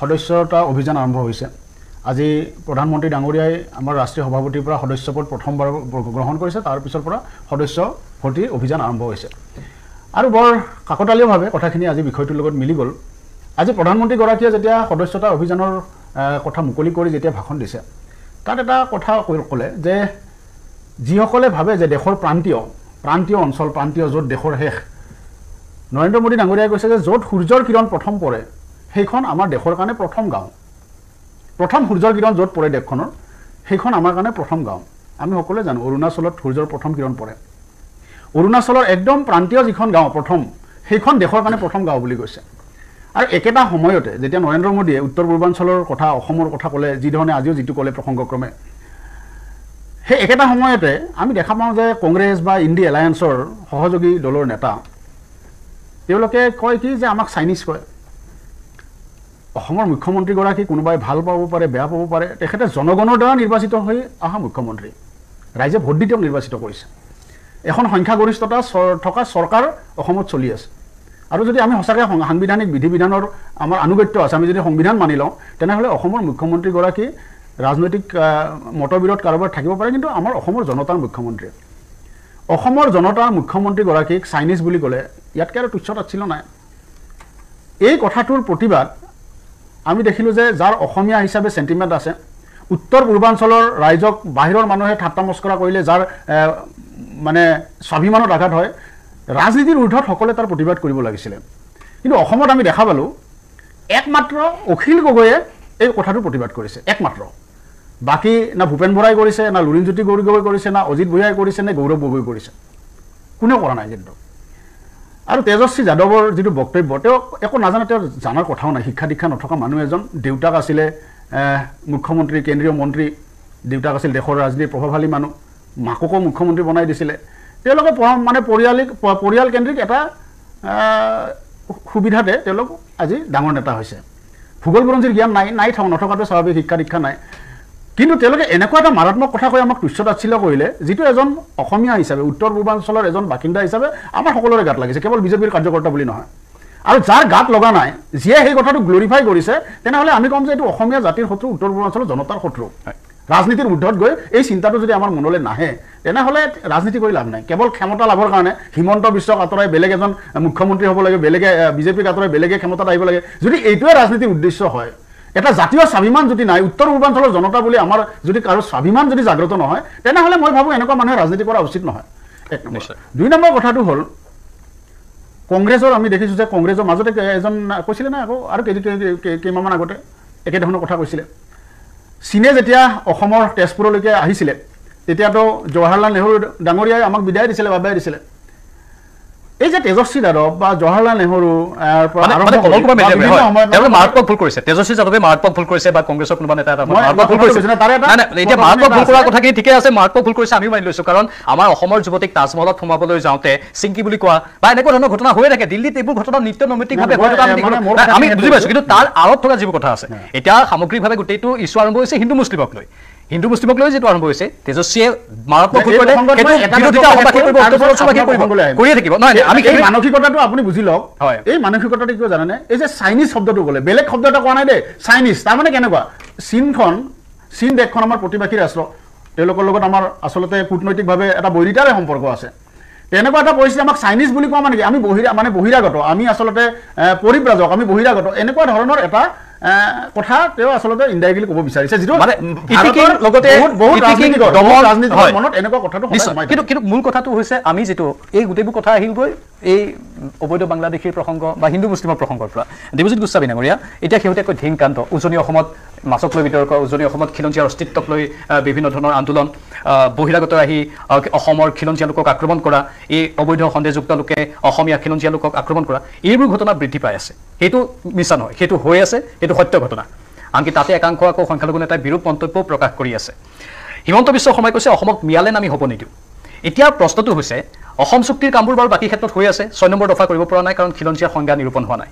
সদস্যতা অভিযান আৰম্ভ হৈছে আজি প্ৰধানমন্ত্ৰী ডাঙৰীয়াই আমাৰ ৰাষ্ট্ৰীয় সভাপতিৰ পৰা সদস্য পদ প্ৰথমবাৰ গ্ৰহণ কৰিছে তাৰপিছৰ পৰা সদস্য ভৰ্তিৰ অভিযান আৰম্ভ হৈছে আৰু বৰ কাকতালীয়ভাৱে কথাখিনি আজি বিষয়টোৰ লগত মিলি গ'ল আজি প্ৰধানমন্ত্ৰীগৰাকীয়ে যেতিয়া সদস্যতা অভিযানৰ কথা মুকলি কৰি যেতিয়া ভাষণ দিছে তাত এটা কথা ক'লে যে যিসকলে ভাবে যে দেশৰ প্ৰান্তীয় প্ৰান্তীয় অঞ্চল প্ৰান্তীয় য'ত দেশৰ শেষ নৰেন্দ্ৰ মোদী ডাঙৰীয়াই কৈছে যে য'ত সূৰ্যৰ কিৰণ প্ৰথম পৰে সেইখন আমাৰ দেশৰ কাৰণে প্ৰথম গাঁও প্ৰথম সূৰ্যৰ কিৰণ য'ত পৰে দেশখনৰ সেইখন আমাৰ কাৰণে প্ৰথম গাঁও আমি সকলোৱে জানো অৰুণাচলত সূৰ্যৰ প্ৰথম কিৰণ পৰে অৰুণাচলৰ একদম প্ৰান্তীয় যিখন গাঁও প্ৰথম সেইখন দেশৰ কাৰণে প্ৰথম গাঁও বুলি কৈছে আৰু একেটা সময়তে যেতিয়া নৰেন্দ্ৰ মোদীয়ে উত্তৰ পূৰ্বাঞ্চলৰ কথা অসমৰ কথা ক'লে যিধৰণে আজিও যিটো ক'লে প্ৰসংগক্ৰমে সেই একেটা সময়তে আমি দেখা পাওঁ যে কংগ্ৰেছ বা ইণ্ডি এলায়েন্সৰ সহযোগী দলৰ নেতা তেওঁলোকে কয় কি যে আমাক চাইনিজ কয় অসমৰ মুখ্যমন্ত্ৰীগৰাকী কোনোবাই ভাল পাব পাৰে বেয়া পাব পাৰে তেখেতে জনগণৰ দ্বাৰা নিৰ্বাচিত হৈ অহা মুখ্যমন্ত্ৰী ৰাইজে ভোট দি তেওঁক নিৰ্বাচিত কৰিছে এখন সংখ্যাগৰিষ্ঠতা থকা চৰকাৰ অসমত চলি আছে আৰু যদি আমি সঁচাকৈ সাংবিধানিক বিধি বিধানৰ আমাৰ আনুগত্য আছে আমি যদি সংবিধান মানি লওঁ তেনেহ'লে অসমৰ মুখ্যমন্ত্ৰীগৰাকী ৰাজনৈতিক মতবিৰোধ কাৰোবাৰ থাকিব পাৰে কিন্তু আমাৰ অসমৰ জনতাৰ মুখ্যমন্ত্ৰীয়ে অসমৰ জনতাৰ মুখ্যমন্ত্ৰীগৰাকীক চাইনিজ বুলি ক'লে ইয়াতকৈ আৰু তুচ্ছ তাচ্ছিল্য নাই এই কথাটোৰ প্ৰতিবাদ আমি দেখিলোঁ যে যাৰ অসমীয়া হিচাপে চেণ্টিমেণ্ট আছে উত্তৰ পূৰ্বাঞ্চলৰ ৰাইজক বাহিৰৰ মানুহে ঠাট্টামস্কৰা কৰিলে যাৰ মানে স্বাভিমানত আঘাত হয় ৰাজনীতিৰ ঊৰ্ধত সকলোৱে তাৰ প্ৰতিবাদ কৰিব লাগিছিলে কিন্তু অসমত আমি দেখা পালোঁ একমাত্ৰ অখিল গগৈয়ে এই কথাটো প্ৰতিবাদ কৰিছে একমাত্ৰ বাকী না ভূপেন বৰাই কৰিছে না লুৰিণজ্যোতি গগৈ কৰিছে না অজিত বৰিয়াই কৰিছে নে গৌৰৱ গগৈ কৰিছে কোনেও কৰা নাই কিন্তু আৰু তেজস্বী যাদৱৰ যিটো বক্তব্য তেওঁ একো নাজানে তেওঁ জানাৰ কথাও নাই শিক্ষা দীক্ষা নথকা মানুহ এজন দেউতাক আছিলে মুখ্যমন্ত্ৰী কেন্দ্ৰীয় মন্ত্ৰী দেউতাক আছিল দেশৰ ৰাজনীতিৰ প্ৰভাৱশালী মানুহ মাককো মুখ্যমন্ত্ৰী বনাই দিছিলে তেওঁলোকে মানে পৰিয়ালিক পৰিয়ালকেন্দ্ৰিক এটা সুবিধাতে তেওঁলোক আজি ডাঙৰ নেতা হৈছে ভূগোল বুৰঞ্জীৰ জ্ঞান নাই নাই থওঁ নথকাটোৱে স্বাভাৱিক শিক্ষা দীক্ষা নাই কিন্তু তেওঁলোকে এনেকুৱা এটা মাৰাত্মক কথা কৈ আমাক তুচ্ছতাচ্ছিল্য কৰিলে যিটো এজন অসমীয়া হিচাপে উত্তৰ পূৰ্বাঞ্চলৰ এজন বাসিন্দা হিচাপে আমাৰ সকলোৰে গাত লাগিছে কেৱল বিজেপিৰ কাৰ্যকৰ্তা বুলি নহয় আৰু যাৰ গাত লগা নাই যিয়ে সেই কথাটো গ্লৰিফাই কৰিছে তেনেহ'লে আমি ক'ম যে এইটো অসমীয়া জাতিৰ শত্ৰু উত্তৰ পূৰ্বাঞ্চলৰ জনতাৰ শত্ৰু হয় ৰাজনীতিৰ ঊৰ্ধত গৈ এই চিন্তাটো যদি আমাৰ মনলৈ নাহে তেনেহ'লে ৰাজনীতি কৰি লাভ নাই কেৱল ক্ষমতা লাভৰ কাৰণে হিমন্ত বিশ্বক আঁতৰাই বেলেগ এজন মুখ্যমন্ত্ৰী হ'ব লাগে বেলেগে বিজেপিক আঁতৰাই বেলেগে ক্ষমতাত আহিব লাগে যদি এইটোৱে ৰাজনীতিৰ উদ্দেশ্য হয় এটা জাতীয় স্বাভিমান যদি নাই উত্তৰ পূৰ্বাঞ্চলৰ জনতা বুলি আমাৰ যদি কাৰো স্বাভিমান যদি জাগ্ৰত নহয় তেনেহ'লে মই ভাবোঁ এনেকুৱা মানুহে ৰাজনীতি কৰা উচিত নহয় এক নম্বৰ দুই নম্বৰ কথাটো হ'ল কংগ্ৰেছৰ আমি দেখিছোঁ যে কংগ্ৰেছৰ মাজতে এজন কৈছিলে নাই আকৌ আৰু কেইদিন কেইমাহমান আগতে একেধৰণৰ কথা কৈছিলে চীনে যেতিয়া অসমৰ তেজপুৰলৈকে আহিছিলে তেতিয়াতো জৱাহৰলাল নেহৰু ডাঙৰীয়াই আমাক বিদায় দিছিলে বাবে দিছিলে এই যে তেজস্বী যাদৱ বা জৱাহৰলাল নেহৰু মাৰাত্মক ভুল কৰিছে তেজস্বী যাদৱে মাৰাত্মক ভুল কৰিছে বা কংগ্ৰেছৰ কোনোবা নেতা এটা মাৰাত্মক ভুল এতিয়া মাৰাত্মক কৰা কথাখিনি ঠিকে আছে মাৰাত্মক ভুল কৰিছে আমিও মানি লৈছো কাৰণ আমাৰ অসমৰ যুৱতীক তাজমহলত সোমাবলৈ যাওঁতে চিংকি বুলি কোৱা বা এনেকুৱা ধৰণৰ ঘটনা হৈয়ে থাকে দিল্লীত এইবোৰ ঘটনা নিত্য নৈমিতিকভাৱে আমি বুজি পাইছো কিন্তু তাৰ আঁৰত থকা যিবোৰ কথা আছে এতিয়া সামগ্ৰিকভাৱে গোটেইটো ইছু আৰম্ভ হৈছে হিন্দু মুছলিমক লৈ হিন্দু মুসলিমকলৈ যিটো আৰম্ভ হৈছে তেজস্বীয়ে মাৰাত্মক কৰিয়ে থাকিব এই মানসিকতাটো আপুনি বুজি লওক হয় এই মানসিকতাটো কিয় জানেনে এই যে চাইনিজ শব্দটো গ'লে বেলেগ শব্দ এটা কোৱা নাই দেই চাইনিজ তাৰমানে কেনেকুৱা চীনখন চীন দেশখন আমাৰ প্ৰতিবাসী ৰাষ্ট্ৰ তেওঁলোকৰ লগত আমাৰ আচলতে কূটনৈতিকভাৱে এটা বৈৰিতাৰে সম্পৰ্ক আছে তেনেকুৱা এটা পৰিস্থিতি আমাক চাইনিজ বুলি কোৱা মানে কি আমি বহিৰা মানে বহিৰাগত আমি আচলতে পৰিব্ৰাজক আমি বহিৰাগত এনেকুৱা ধৰণৰ এটা কথা তেওঁ আচলতে ইণ্ডাইৰেক্টলি ক'ব বিচাৰিছে যিটো মানে লগতে কিন্তু কিন্তু মূল কথাটো হৈছে আমি যিটো এই গোটেইবোৰ কথা আহিলগৈ এই অবৈধ বাংলাদেশীৰ প্ৰসংগ বা হিন্দু মুছলিমৰ প্ৰসংগৰ পৰা দেৱজিৎ গোস্বামী ডাঙৰীয়া এতিয়া শেহতীয়াকৈ ঢিংকান্ত উজনি অসমত মাছক লৈ বিতৰ্ক উজনি অসমত খিলঞ্জীয়াৰ অস্তিত্বক লৈ বিভিন্ন ধৰণৰ আন্দোলন বহিৰাগত আহি অসমৰ খিলঞ্জীয়া লোকক আক্ৰমণ কৰা এই অবৈধ সন্দেহযুক্ত লোকে অসমীয়া খিলঞ্জীয়া লোকক আক্ৰমণ কৰা এইবোৰ ঘটনা বৃদ্ধি পাই আছে সেইটো মিছা নহয় সেইটো হৈ আছে সেইটো সত্য ঘটনা আনকি তাতে একাংশ আকৌ সংখ্যালঘু নেতাই বিৰূপ মন্তব্যও প্ৰকাশ কৰি আছে হিমন্ত বিশ্ব শৰ্মাই কৈছে অসমক মিয়ালেন আমি হ'ব নিদিওঁ এতিয়া প্ৰশ্নটো হৈছে অসম চুক্তিৰ কামবোৰ বাৰু বাকী ক্ষেত্ৰত হৈ আছে ছয় নম্বৰ দফা কৰিব পৰা নাই কাৰণ খিলঞ্জীয়া সংজ্ঞা নিৰূপণ হোৱা নাই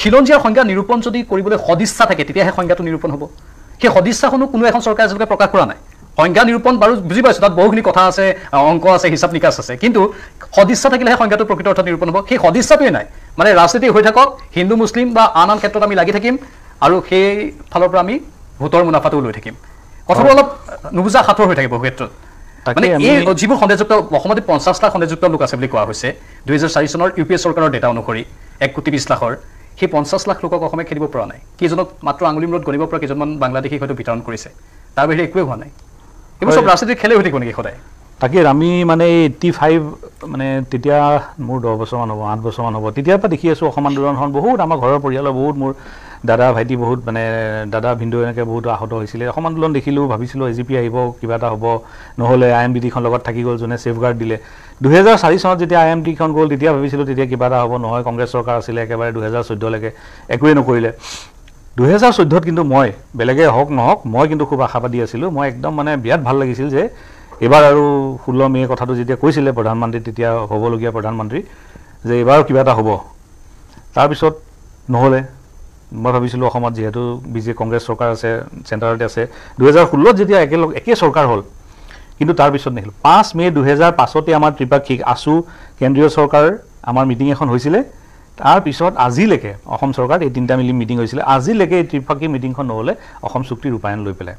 খিলঞ্জীয়াৰ সংজ্ঞা নিৰূপণ যদি কৰিবলৈ সদিচ্ছা থাকে তেতিয়াহে সংজ্ঞাটো নিৰূপণ হ'ব সেই সদিচ্ছাসমূহ কোনো এখন চৰকাৰে আজিলৈকে প্ৰকাশ কৰা নাই সংজ্ঞা নিৰূপণ বাৰু বুজি পাইছোঁ তাত বহুখিনি কথা আছে অংক আছে হিচাপ নিকাচ আছে কিন্তু সদিচ্ছা থাকিলেহে সংজ্ঞাটো প্ৰকৃত অৰ্থত নিৰূপণ হ'ব সেই সদিচ্ছাটোৱে নাই মানে ৰাজনীতি হৈ থাকক হিন্দু মুছলিম বা আন আন ক্ষেত্ৰত আমি লাগি থাকিম আৰু সেই ফালৰ পৰা আমি ভোটৰ মুনাফাটো লৈ থাকিম কথাটো অলপ নুবুজা সাঁথৰ হৈ থাকে বহু ক্ষেত্ৰত মানে যিবোৰ সন্দেহযুক্ত অসমতে পঞ্চাছ লাখ সন্দেহযুক্ত লোক আছে বুলি কোৱা হৈছে দুহেজাৰ চাৰি চনৰ ইউ পি এ চৰকাৰৰ ডেটা অনুসৰি এক কোটি বিশ লাখৰ সেই পঞ্চাছ লাখ লোকক অসমে খেলিব পৰা নাই কেইজনক মাত্ৰ আঙুলি মূৰত গণিব পৰা কেইজনমান বাংলাদেশী হয়তো বিতৰণ কৰিছে তাৰ বাহিৰে একোৱে হোৱা নাই এইবোৰ চব ৰাজনীতিৰ খেলেই হৈ থাকিব নেকি সদায় তাকে আমি মানে এইটি ফাইভ মানে তেতিয়া মোৰ দহ বছৰমান হ'ব আঠ বছৰমান হ'ব তেতিয়াৰ পৰা দেখি আছোঁ অসম আন্দোলনখন বহুত আমাৰ ঘৰৰ পৰিয়ালৰ বহুত মোৰ দাদা ভাইটি বহুত মানে দাদা ভিন্দু এনেকৈ বহুত আহত হৈছিলে অসম আন্দোলন দেখিলোঁ ভাবিছিলোঁ এ জি পি আহিব কিবা এটা হ'ব নহ'লে আই এম বি ডিখন লগত থাকি গ'ল যোনে ছেফগাৰ্ড দিলে দুহেজাৰ চাৰি চনত যেতিয়া আই এম ডিখন গ'ল তেতিয়া ভাবিছিলোঁ তেতিয়া কিবা এটা হ'ব নহয় কংগ্ৰেছ চৰকাৰ আছিলে একেবাৰে দুহেজাৰ চৈধ্যলৈকে একোৱে নকৰিলে দুহেজাৰ চৈধ্যত কিন্তু মই বেলেগে হওক নহওক মই কিন্তু খুব আশাবাদী আছিলোঁ মই একদম মানে বিৰাট ভাল লাগিছিল যে এইবাৰ আৰু ষোল্ল মে' কথাটো যেতিয়া কৈছিলে প্ৰধানমন্ত্ৰী তেতিয়া হ'বলগীয়া প্ৰধানমন্ত্ৰী যে এইবাৰো কিবা এটা হ'ব তাৰপিছত নহ'লে মই ভাবিছিলোঁ অসমত যিহেতু বি জে কংগ্ৰেছ চৰকাৰ আছে চেণ্টাৰতে আছে দুহেজাৰ ষোল্লত যেতিয়া একেলগ একে চৰকাৰ হ'ল কিন্তু তাৰপিছত নাহিল পাঁচ মে' দুহেজাৰ পাঁচতে আমাৰ ত্ৰিপাক্ষিক আছু কেন্দ্ৰীয় চৰকাৰ আমাৰ মিটিং এখন হৈছিলে তাৰপিছত আজিলৈকে অসম চৰকাৰ এই তিনিটা মিলি মিটিং হৈছিলে আজিলৈকে এই ত্ৰিপাক্ষিক মিটিংখন নহ'লে অসম চুক্তি ৰূপায়ণ লৈ পেলাই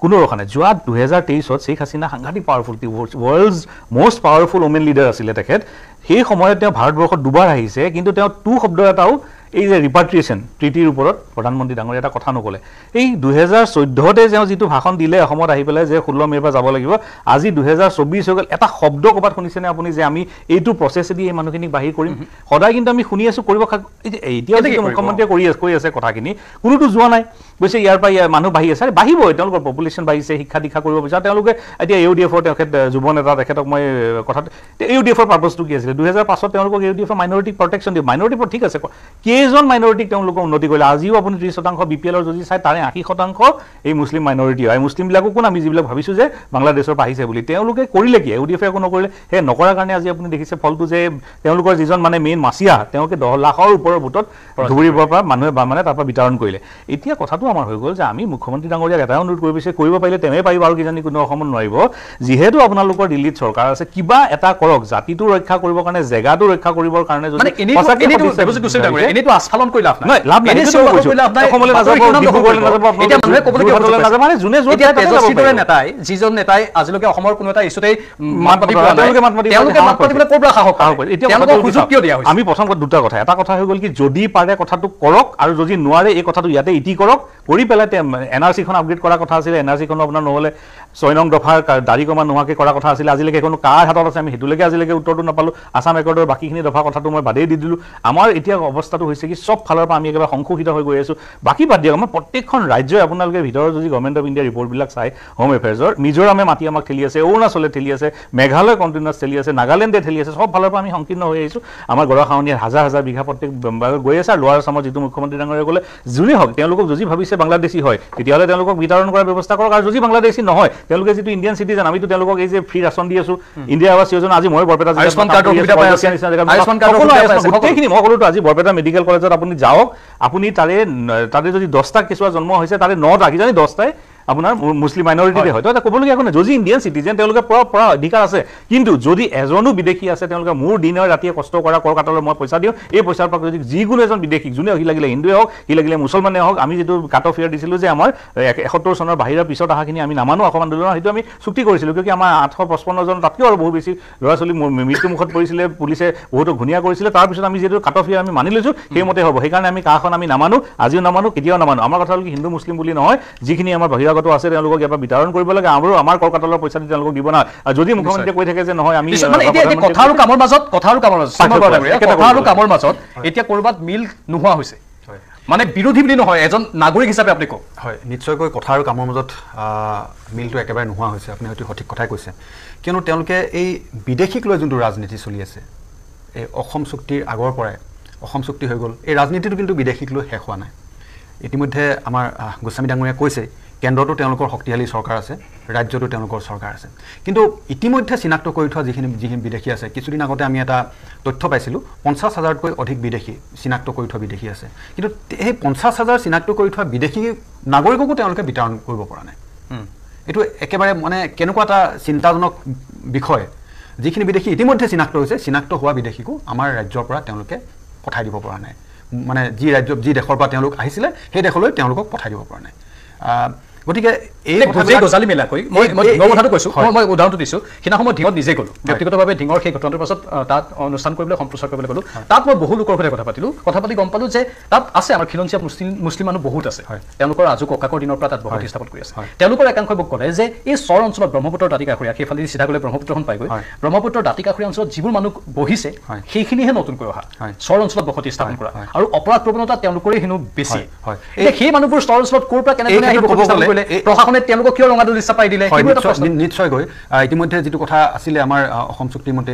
কোনো ৰখা নাই যোৱা দুহেজাৰ তেইছত শ্বেখ হাছিনা সাংঘাতিক powerful world's most powerful women leader আছিলে তেখেত সেই সময়ত তেওঁ ভাৰতবৰ্ষত দুবাৰ আহিছে কিন্তু তেওঁ টু শব্দ এটাও এই যে ৰিপাট্ৰিয়েশন প্ৰীতিৰ ওপৰত প্ৰধানমন্ত্ৰী ডাঙৰ এটা কথা নকলে এই দুহেজাৰ চৈধ্যতে যিটো ভাষণ দিলে অসমত আহি পেলাই যে ষোল্ল মে'ৰ পৰা যাব লাগিব আজি দুহেজাৰ চব্বিশ হৈ গ'ল এটা শব্দ ক'ৰবাত শুনিছেনে আপুনি যে আমি এইটো প্ৰচেছ প্ৰসেসে এই মানুহখিনিক বাহিৰ কৰিম সদায় কিন্তু আমি শুনি আছোঁ শুনে আছো মুখ্যমন্ত্ৰীয়ে কৰি আছে কৈ আছে কথাখিনি কোনোতো যোৱা নাই বুজিছে ইয়াৰ পৰা মানুহ বাঢ়ি আছে বাঢ়িবই তেওঁলোকৰ পপুলেশ্যন বাঢ়িছে শিক্ষা দীক্ষা কৰিব বিচাৰে তেওঁলোকে এতিয়া ইউ ডি এফৰ তেখেত যুৱ নেতা তেখেতক মই কথাত ইউ ডি এফৰ পাৰ্পজটো কি আছিলে দুহেজাৰ পাঁচত তেওঁলোকক ইউ ডি এফৰ মাইনৰিটিক প্ৰটেকশ্যন দিয়ে মাইনৰিটি ঠিক আছে কেইজন মাইনৰিটিক তেওঁলোকে উন্নতি কৰিলে আজিও আপুনি ত্ৰিছ শতাংশ বি পি এলৰ যদি চাই তাৰে আশী শতাংশ এই মুছলিম মাইনৰিটি হয় মুছলিমবিলাকো কোন আমি যিবিলাক ভাবিছোঁ যে বাংলাদেশৰ পৰা আহিছে বুলি তেওঁলোকে কৰিলে কি ইউ ডি এফে একো নকৰিলে সেই নকৰাৰ কাৰণে আজি আপুনি দেখিছে ফলটো যে তেওঁলোকৰ যিজন মানে মেইন মাছিয়া তেওঁলোকে দহ লাখৰ ওপৰৰ ভোটত ধুবুৰীৰ পৰা মানুহে মানে তাৰপৰা বিতৰণ কৰিলে এতিয়া কথাটো আমাৰ হৈ গ'ল যে আমি মুখ্যমন্ত্ৰী ডাঙৰীয়াক এটাই অনুৰোধ কৰিব বিচাৰি কৰিব পাৰিলে তেওঁ পাৰিব আৰু কিজানি কোনো অসমত নোৱাৰিব যিহেতু আপোনালোকৰ দিল্লীত চৰকাৰ আছে কিবা এটা কৰক জাতিটো ৰক্ষা কৰিবৰ কাৰণে জেগাটো ৰক্ষা কৰিবৰ কাৰণে যিজন নেতাই আজিলৈকে অসমৰ কোনো এটা আমি প্ৰথম দুটা কথা এটা কথা হৈ গ'ল কি যদি পাৰে কথাটো কৰক আৰু যদি নোৱাৰে এই কথাটো ইয়াতে ইতি কৰক কৰি পেলাই এন আৰ চিখন আপগ্ৰেড কৰাৰ কথা আছিলে এন আৰ চিখনো আপোনাৰ নহ'লে ছয়নং দফাৰ দাড়ি কমা নোহোৱাকৈ কৰা কথা আছিলে আজিলৈকে কোনো কাৰ হাতত আছে আমি সেইটোলৈকে আজিলৈকে উত্তৰটো নাপালোঁ আছাম একৰ্ডৰ বাকীখিনি দফা কথাটো মই বাদেই দি দিলোঁ আমাৰ এতিয়া অৱস্থাটো হৈছে কি চব ফালৰ পৰা আমি একেবাৰে সংশোধিত হৈ গৈ আছোঁ বাকী বাদ দিয়ক আমাৰ প্ৰত্যেকখন ৰাজ্যই আপোনালোকে ভিতৰৰ যদি গভমেণ্ট অফ ইণ্ডিয়া ৰিপৰ্টবিলাক চাই হোম এফেয়াৰ্ছৰ মিজোৰামে মাতি আমাক ঠেলি আছে অৰুণাচলে ঠেলি আছে মেঘালয় কণ্টিনিউছ ঠেলি আছে নাগালেণ্ডে ঠেলি আছে চব ফালৰ পৰা আমি সংকীৰ্ণ হৈ আহিছোঁ আমাৰ গড়খাৱনীয়ে হাজাৰ হাজাৰ বিঘা প্ৰত্যেক গৈ আছে আৰু লোৱাৰ সময়ত যিটো মুখ্যমন্ত্ৰী ডাঙৰীয়ে ক'লে যোনেই হওক তেওঁলোকক যদি ভাবিছে বাংলাদেশী হয় তেতিয়াহ'লে তেওঁলোকক বিতৰণ কৰাৰ ব্যৱস্থা কৰক আৰু যদি বাংলাদেশী নহয় তেওঁলোকে যিটো ইণ্ডিয়ান চিটিজেন আমিতো তেওঁলোকক এই যে ফ্ৰী ৰাচন দি আছো ইণ্ডিয়া আৱাস যোজনা আজি মই বৰপেটা মই ক'লোতো আজি বৰপেটা মেডিকেল কলেজত আপুনি যাওক আপুনি তাৰে তাতে যদি দহটা কেঁচুৱা জন্ম হৈছে তাৰে নটা কিজানি দহটাই আপোনাৰ মুছলিম মাইনৰিটিতে হয় তো এটা ক'বলগীয়া একো নাই যদি ইণ্ডিয়ান চিটিজেন তেওঁলোকে পৰা পৰা অধিকাৰ আছে কিন্তু যদি এজনো বিদেশী আছে তেওঁলোকে মোৰ দিনৰ ৰাতিয়ে কষ্ট কৰা কৰ মই পইচা দিওঁ এই পইচাৰ পৰা যদি যিকোনো এজন বিদেশীক যোনে সি লাগিলে হিন্দুৱে হওক সি লাগিলে মুছলমানে হওক আমি যিটো কাট অফ ইয়াৰ দিছিলোঁ যে আমাৰ এসত্তৰ চনৰ বাহিৰৰ পিছত অহাখিনি আমি নামানো অসম আন্দোলনৰ সেইটো আমি চুক্তি কৰিছিলোঁ কিয়কি আমাৰ আঠশ পঁচপন্নজন তাতকৈও আৰু বহু বেছি ল'ৰা ছোৱালী মৃত্যুমুখত পৰিছিলে পুলিচে বহুতো ধুনীয়া কৰিছিলে তাৰপিছত আমি যিহেতু কাট অফ ইয়াৰ আমি মানি লৈছোঁ সেইমতে হ'ব সেইকাৰণে আমি কাখন আমি নামানো আজিও নামানো কেতিয়াও নামানো আমাৰ কথা হ'ল কি হিন্দু মুছলিম বুলি নহয় যিখিনি আমাৰ বাহিৰৰ বিভাগতো আছে তেওঁলোকক ইয়াৰ পৰা বিতৰণ কৰিব লাগে আৰু আমাৰ কলকাতালৰ পইচা তেওঁলোকক দিব না যদি মুখ্যমন্ত্ৰীয়ে কৈ থাকে যে নহয় আমি মানে বিৰোধী বুলি নহয় এজন নাগৰিক হিচাপে আপুনি কওক হয় নিশ্চয়কৈ কথা আৰু কামৰ মাজত মিলটো একেবাৰে নোহোৱা হৈছে আপুনি হয়তো সঠিক কথাই কৈছে কিয়নো তেওঁলোকে এই বিদেশীক লৈ যোনটো ৰাজনীতি চলি আছে এই অসম চুক্তিৰ আগৰ পৰাই অসম চুক্তি হৈ গ'ল এই ৰাজনীতিটো কিন্তু বিদেশীক লৈ শেষ হোৱা নাই ইতিমধ্যে আমাৰ গোস্বামী ডাঙৰীয়া কৈছে কেন্দ্ৰটো তেওঁলোকৰ শক্তিশালী চৰকাৰ আছে ৰাজ্যটো তেওঁলোকৰ চৰকাৰ আছে কিন্তু ইতিমধ্যে চিনাক্ত কৰি থোৱা যিখিনি যিখিনি বিদেশী আছে কিছুদিন আগতে আমি এটা তথ্য পাইছিলোঁ পঞ্চাছ হাজাৰতকৈ অধিক বিদেশী চিনাক্ত কৰি থোৱা বিদেশী আছে কিন্তু সেই পঞ্চাছ হাজাৰ চিনাক্ত কৰি থোৱা বিদেশী নাগৰিককো তেওঁলোকে বিতৰণ কৰিব পৰা নাই এইটো একেবাৰে মানে কেনেকুৱা এটা চিন্তাজনক বিষয় যিখিনি বিদেশী ইতিমধ্যে চিনাক্ত হৈছে চিনাক্ত হোৱা বিদেশীকো আমাৰ ৰাজ্যৰ পৰা তেওঁলোকে পঠাই দিব পৰা নাই মানে যি ৰাজ্য যি দেশৰ পৰা তেওঁলোক আহিছিলে সেই দেশলৈ তেওঁলোকক পঠাই দিব পৰা নাই গতিকে এই কথাটো গজালি মিলাকৈ মই ঢিঙৰ কথাটো কৈছো মই উদাহৰণটো দিছো সেইদিনা সময়ত ঢিঙত নিজে গ'লোঁ ব্যক্তিগতভাৱে ঢিঙৰ সেই ঘটনাটোৰ পাছত তাত অনুষ্ঠান কৰিবলৈ সম্প্ৰচাৰ কৰিবলৈ গ'লোঁ তাত মই বহু লোকৰ সৈতে কথা পাতিলো কথা পাতি গম পালো যে তাত আছে আমাৰ খিলঞ্জীয়া মুছলিম মুছলিম মানুহ বহুত আছে তেওঁলোকৰ আজো ককাকৰ দিনৰ পৰা তাত বসতি স্থাপন কৰি আছে তেওঁলোকৰ একাংশই মোক ক'লে যে এই চৰ অঞ্চলত ব্ৰহ্মপুত্ৰৰ দাঁতি কাষৰীয়া সেইফালে যদি চিধা গ'লে ব্ৰহ্মপুত্ৰখন পাই গৈ ব্ৰহ্মপুত্ৰৰ দাঁতি কাষৰীয়া অঞ্চলত যিবোৰ মানুহ বহিছে সেইখিনিহে নতুনকৈ অহা চৰ অঞ্চলত বসতি স্থাপন কৰা আৰু অপৰাধ প্ৰৱণতা তেওঁলোকৰে হেনো বেছি হয় এতিয়া সেই মানুহবোৰ চৰ অঞ্চলত ক'ৰ পৰা কেনেকৈ কৰিলে প্ৰশাসনে তেওঁলোকক কিয় ৰঙা দলি চাপাই দিলে নিশ্চয়কৈ ইতিমধ্যে যিটো কথা আছিলে আমাৰ অসম চুক্তিমতে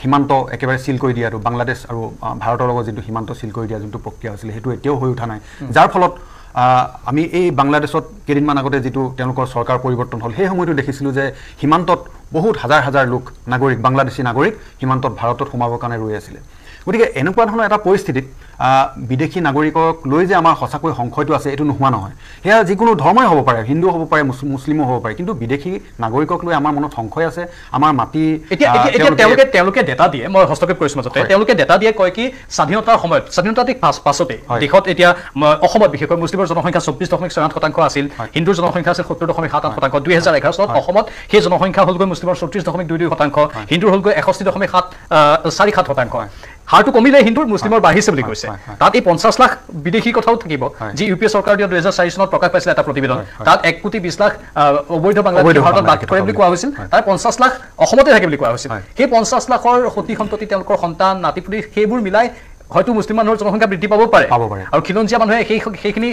সীমান্ত একেবাৰে চিল কৰি দিয়াটো বাংলাদেশ আৰু ভাৰতৰ লগত যিটো সীমান্ত চিল কৰি দিয়া যোনটো প্ৰক্ৰিয়া আছিলে সেইটো এতিয়াও হৈ উঠা নাই যাৰ ফলত আমি এই বাংলাদেশত কেইদিনমান আগতে যিটো তেওঁলোকৰ চৰকাৰ পৰিৱৰ্তন হ'ল সেই সময়তো দেখিছিলোঁ যে সীমান্তত বহুত হাজাৰ হাজাৰ লোক নাগৰিক বাংলাদেশী নাগৰিক সীমান্তত ভাৰতত সোমাবৰ কাৰণে ৰৈ আছিলে গতিকে এনেকুৱা ধৰণৰ এটা পৰিস্থিতিত বিদেশী নাগৰিকক লৈ যে আমাৰ সঁচাকৈ সংশয়টো আছে এইটো নোহোৱা নহয় সেয়া যিকোনো ধৰ্মই হ'ব পাৰে হিন্দু হ'ব পাৰে মুছলিমো হ'ব পাৰে কিন্তু বিদেশী নাগৰিকক লৈ আমাৰ মনত সংশয় আছে আমাৰ মাটি এতিয়া তেওঁলোকে তেওঁলোকে ডেটা দিয়ে মই হস্তক্ষেপ কৰিছোঁ মাজতে তেওঁলোকে ডেটা দিয়ে কয় কি স্বাধীনতাৰ সময়ত স্বাধীনতা ঠিক পাছ পাছতেই দেশত এতিয়া অসমত বিশেষকৈ মুছলিমৰ জনসংখ্যা চৌব্বিছ দশমিক ছয় আঠ শতাংশ আছিল হিন্দুৰ জনসংখ্যা আছিল সত্তৰ দশমিক সাত আঠ শতাংশ দুই হাজাৰ এঘাৰ চনত অসমত সেই জনসংখ্যা হ'লগৈ মুছলিমৰ চৌত্ৰিছ দশমিক দুই দুই শতাংশ হিন্দুৰ হ'লগৈ এষষ্ঠি দশমিক সাত চাৰি সাত শতাংশ হাৰটো কমিলে হিন্দু মুছলিমৰ বাঢ়িছে বুলি কৈছে তাত এই পঞ্চাছ লাখ বিদেশী কথাও থাকিব যি ইউ পি এ চৰকাৰ দিয়া দুহেজাৰ চাৰি চনত প্ৰকাশ পাইছিলে এটা প্ৰতিবেদন তাত এক কোটি বিছ লাখ অবৈধ বাংলাদেশ ভাৰতত বাস কৰে বুলি কোৱা হৈছিল তাৰ পঞ্চাছ লাখ অসমতে থাকে বুলি কোৱা হৈছিল সেই পঞ্চাছ লাখৰ সতি সন্ততি তেওঁলোকৰ সন্তান নাতি পুতি সেইবোৰ মিলাই হয়তো মুসলিম মানুহৰ জনসংখ্যা বৃদ্ধি পাব পাৰে পাব পাৰে আৰু খিলঞ্জীয়া মানুহে সেই সেইখিনি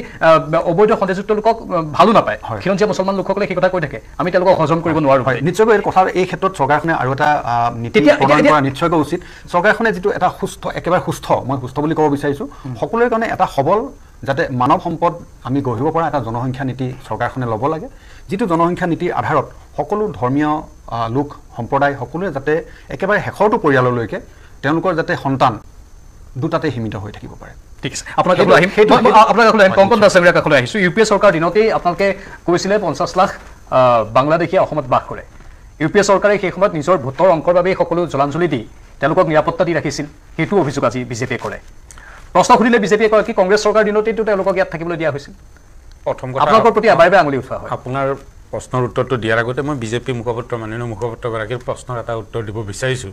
অবৈধ সন্দেহযুক্ত লোকক ভালো নাপায় খিলঞ্জীয়া মুছলমান লোকসকলে সেই কথা কৈ থাকে আমি তেওঁলোকক হজম কৰিব নোৱাৰোঁ হয় নিশ্চয়কৈ কথা এই ক্ষেত্ৰত চৰকাৰখনে আৰু এটা নীতি প্ৰদান কৰা নিশ্চয়কৈ উচিত চৰকাৰখনে যিটো এটা সুস্থ একেবাৰে সুস্থ মই সুস্থ বুলি ক'ব বিচাৰিছোঁ সকলোৰে কাৰণে এটা সবল যাতে মানৱ সম্পদ আমি গঢ়িব পৰা এটা জনসংখ্যা নীতি চৰকাৰখনে ল'ব লাগে যিটো জনসংখ্যা নীতিৰ আধাৰত সকলো ধৰ্মীয় লোক সম্প্ৰদায় সকলোৱে যাতে একেবাৰে শেষৰটো পৰিয়াললৈকে তেওঁলোকৰ যাতে সন্তান দুটাতে সীমিত হৈ থাকিব পাৰে ঠিক আছে আপোনালোকে আহিম আপোনালোকে আহিম কংকন দাসমীৰা কাষলৈ আহিছোঁ ইউ পি এ চৰকাৰৰ দিনতেই আপোনালোকে কৈছিলে পঞ্চাছ লাখ বাংলাদেশী অসমত বাস কৰে ইউ পি এ চৰকাৰে সেই সময়ত নিজৰ ভোটৰ অংকৰ বাবেই সকলো জলাঞ্জলি দি তেওঁলোকক নিৰাপত্তা দি ৰাখিছিল সেইটো অভিযোগ আজি বিজেপিয়ে কৰে প্ৰশ্ন সুধিলে বিজেপিয়ে কয় কি কংগ্ৰেছ চৰকাৰ দিনতেইতো তেওঁলোকক ইয়াত থাকিবলৈ দিয়া হৈছিল প্ৰথম আপোনালোকৰ প্ৰতি আবাৰ আঙুলি উঠা হয় আপোনাৰ প্ৰশ্নৰ উত্তৰটো দিয়াৰ আগতে মই বিজেপিৰ মুখপাত্ৰ মাননীয় মুখপাত্ৰগৰাকীৰ প্ৰশ্নৰ এটা উত্তৰ দিব বিচাৰিছো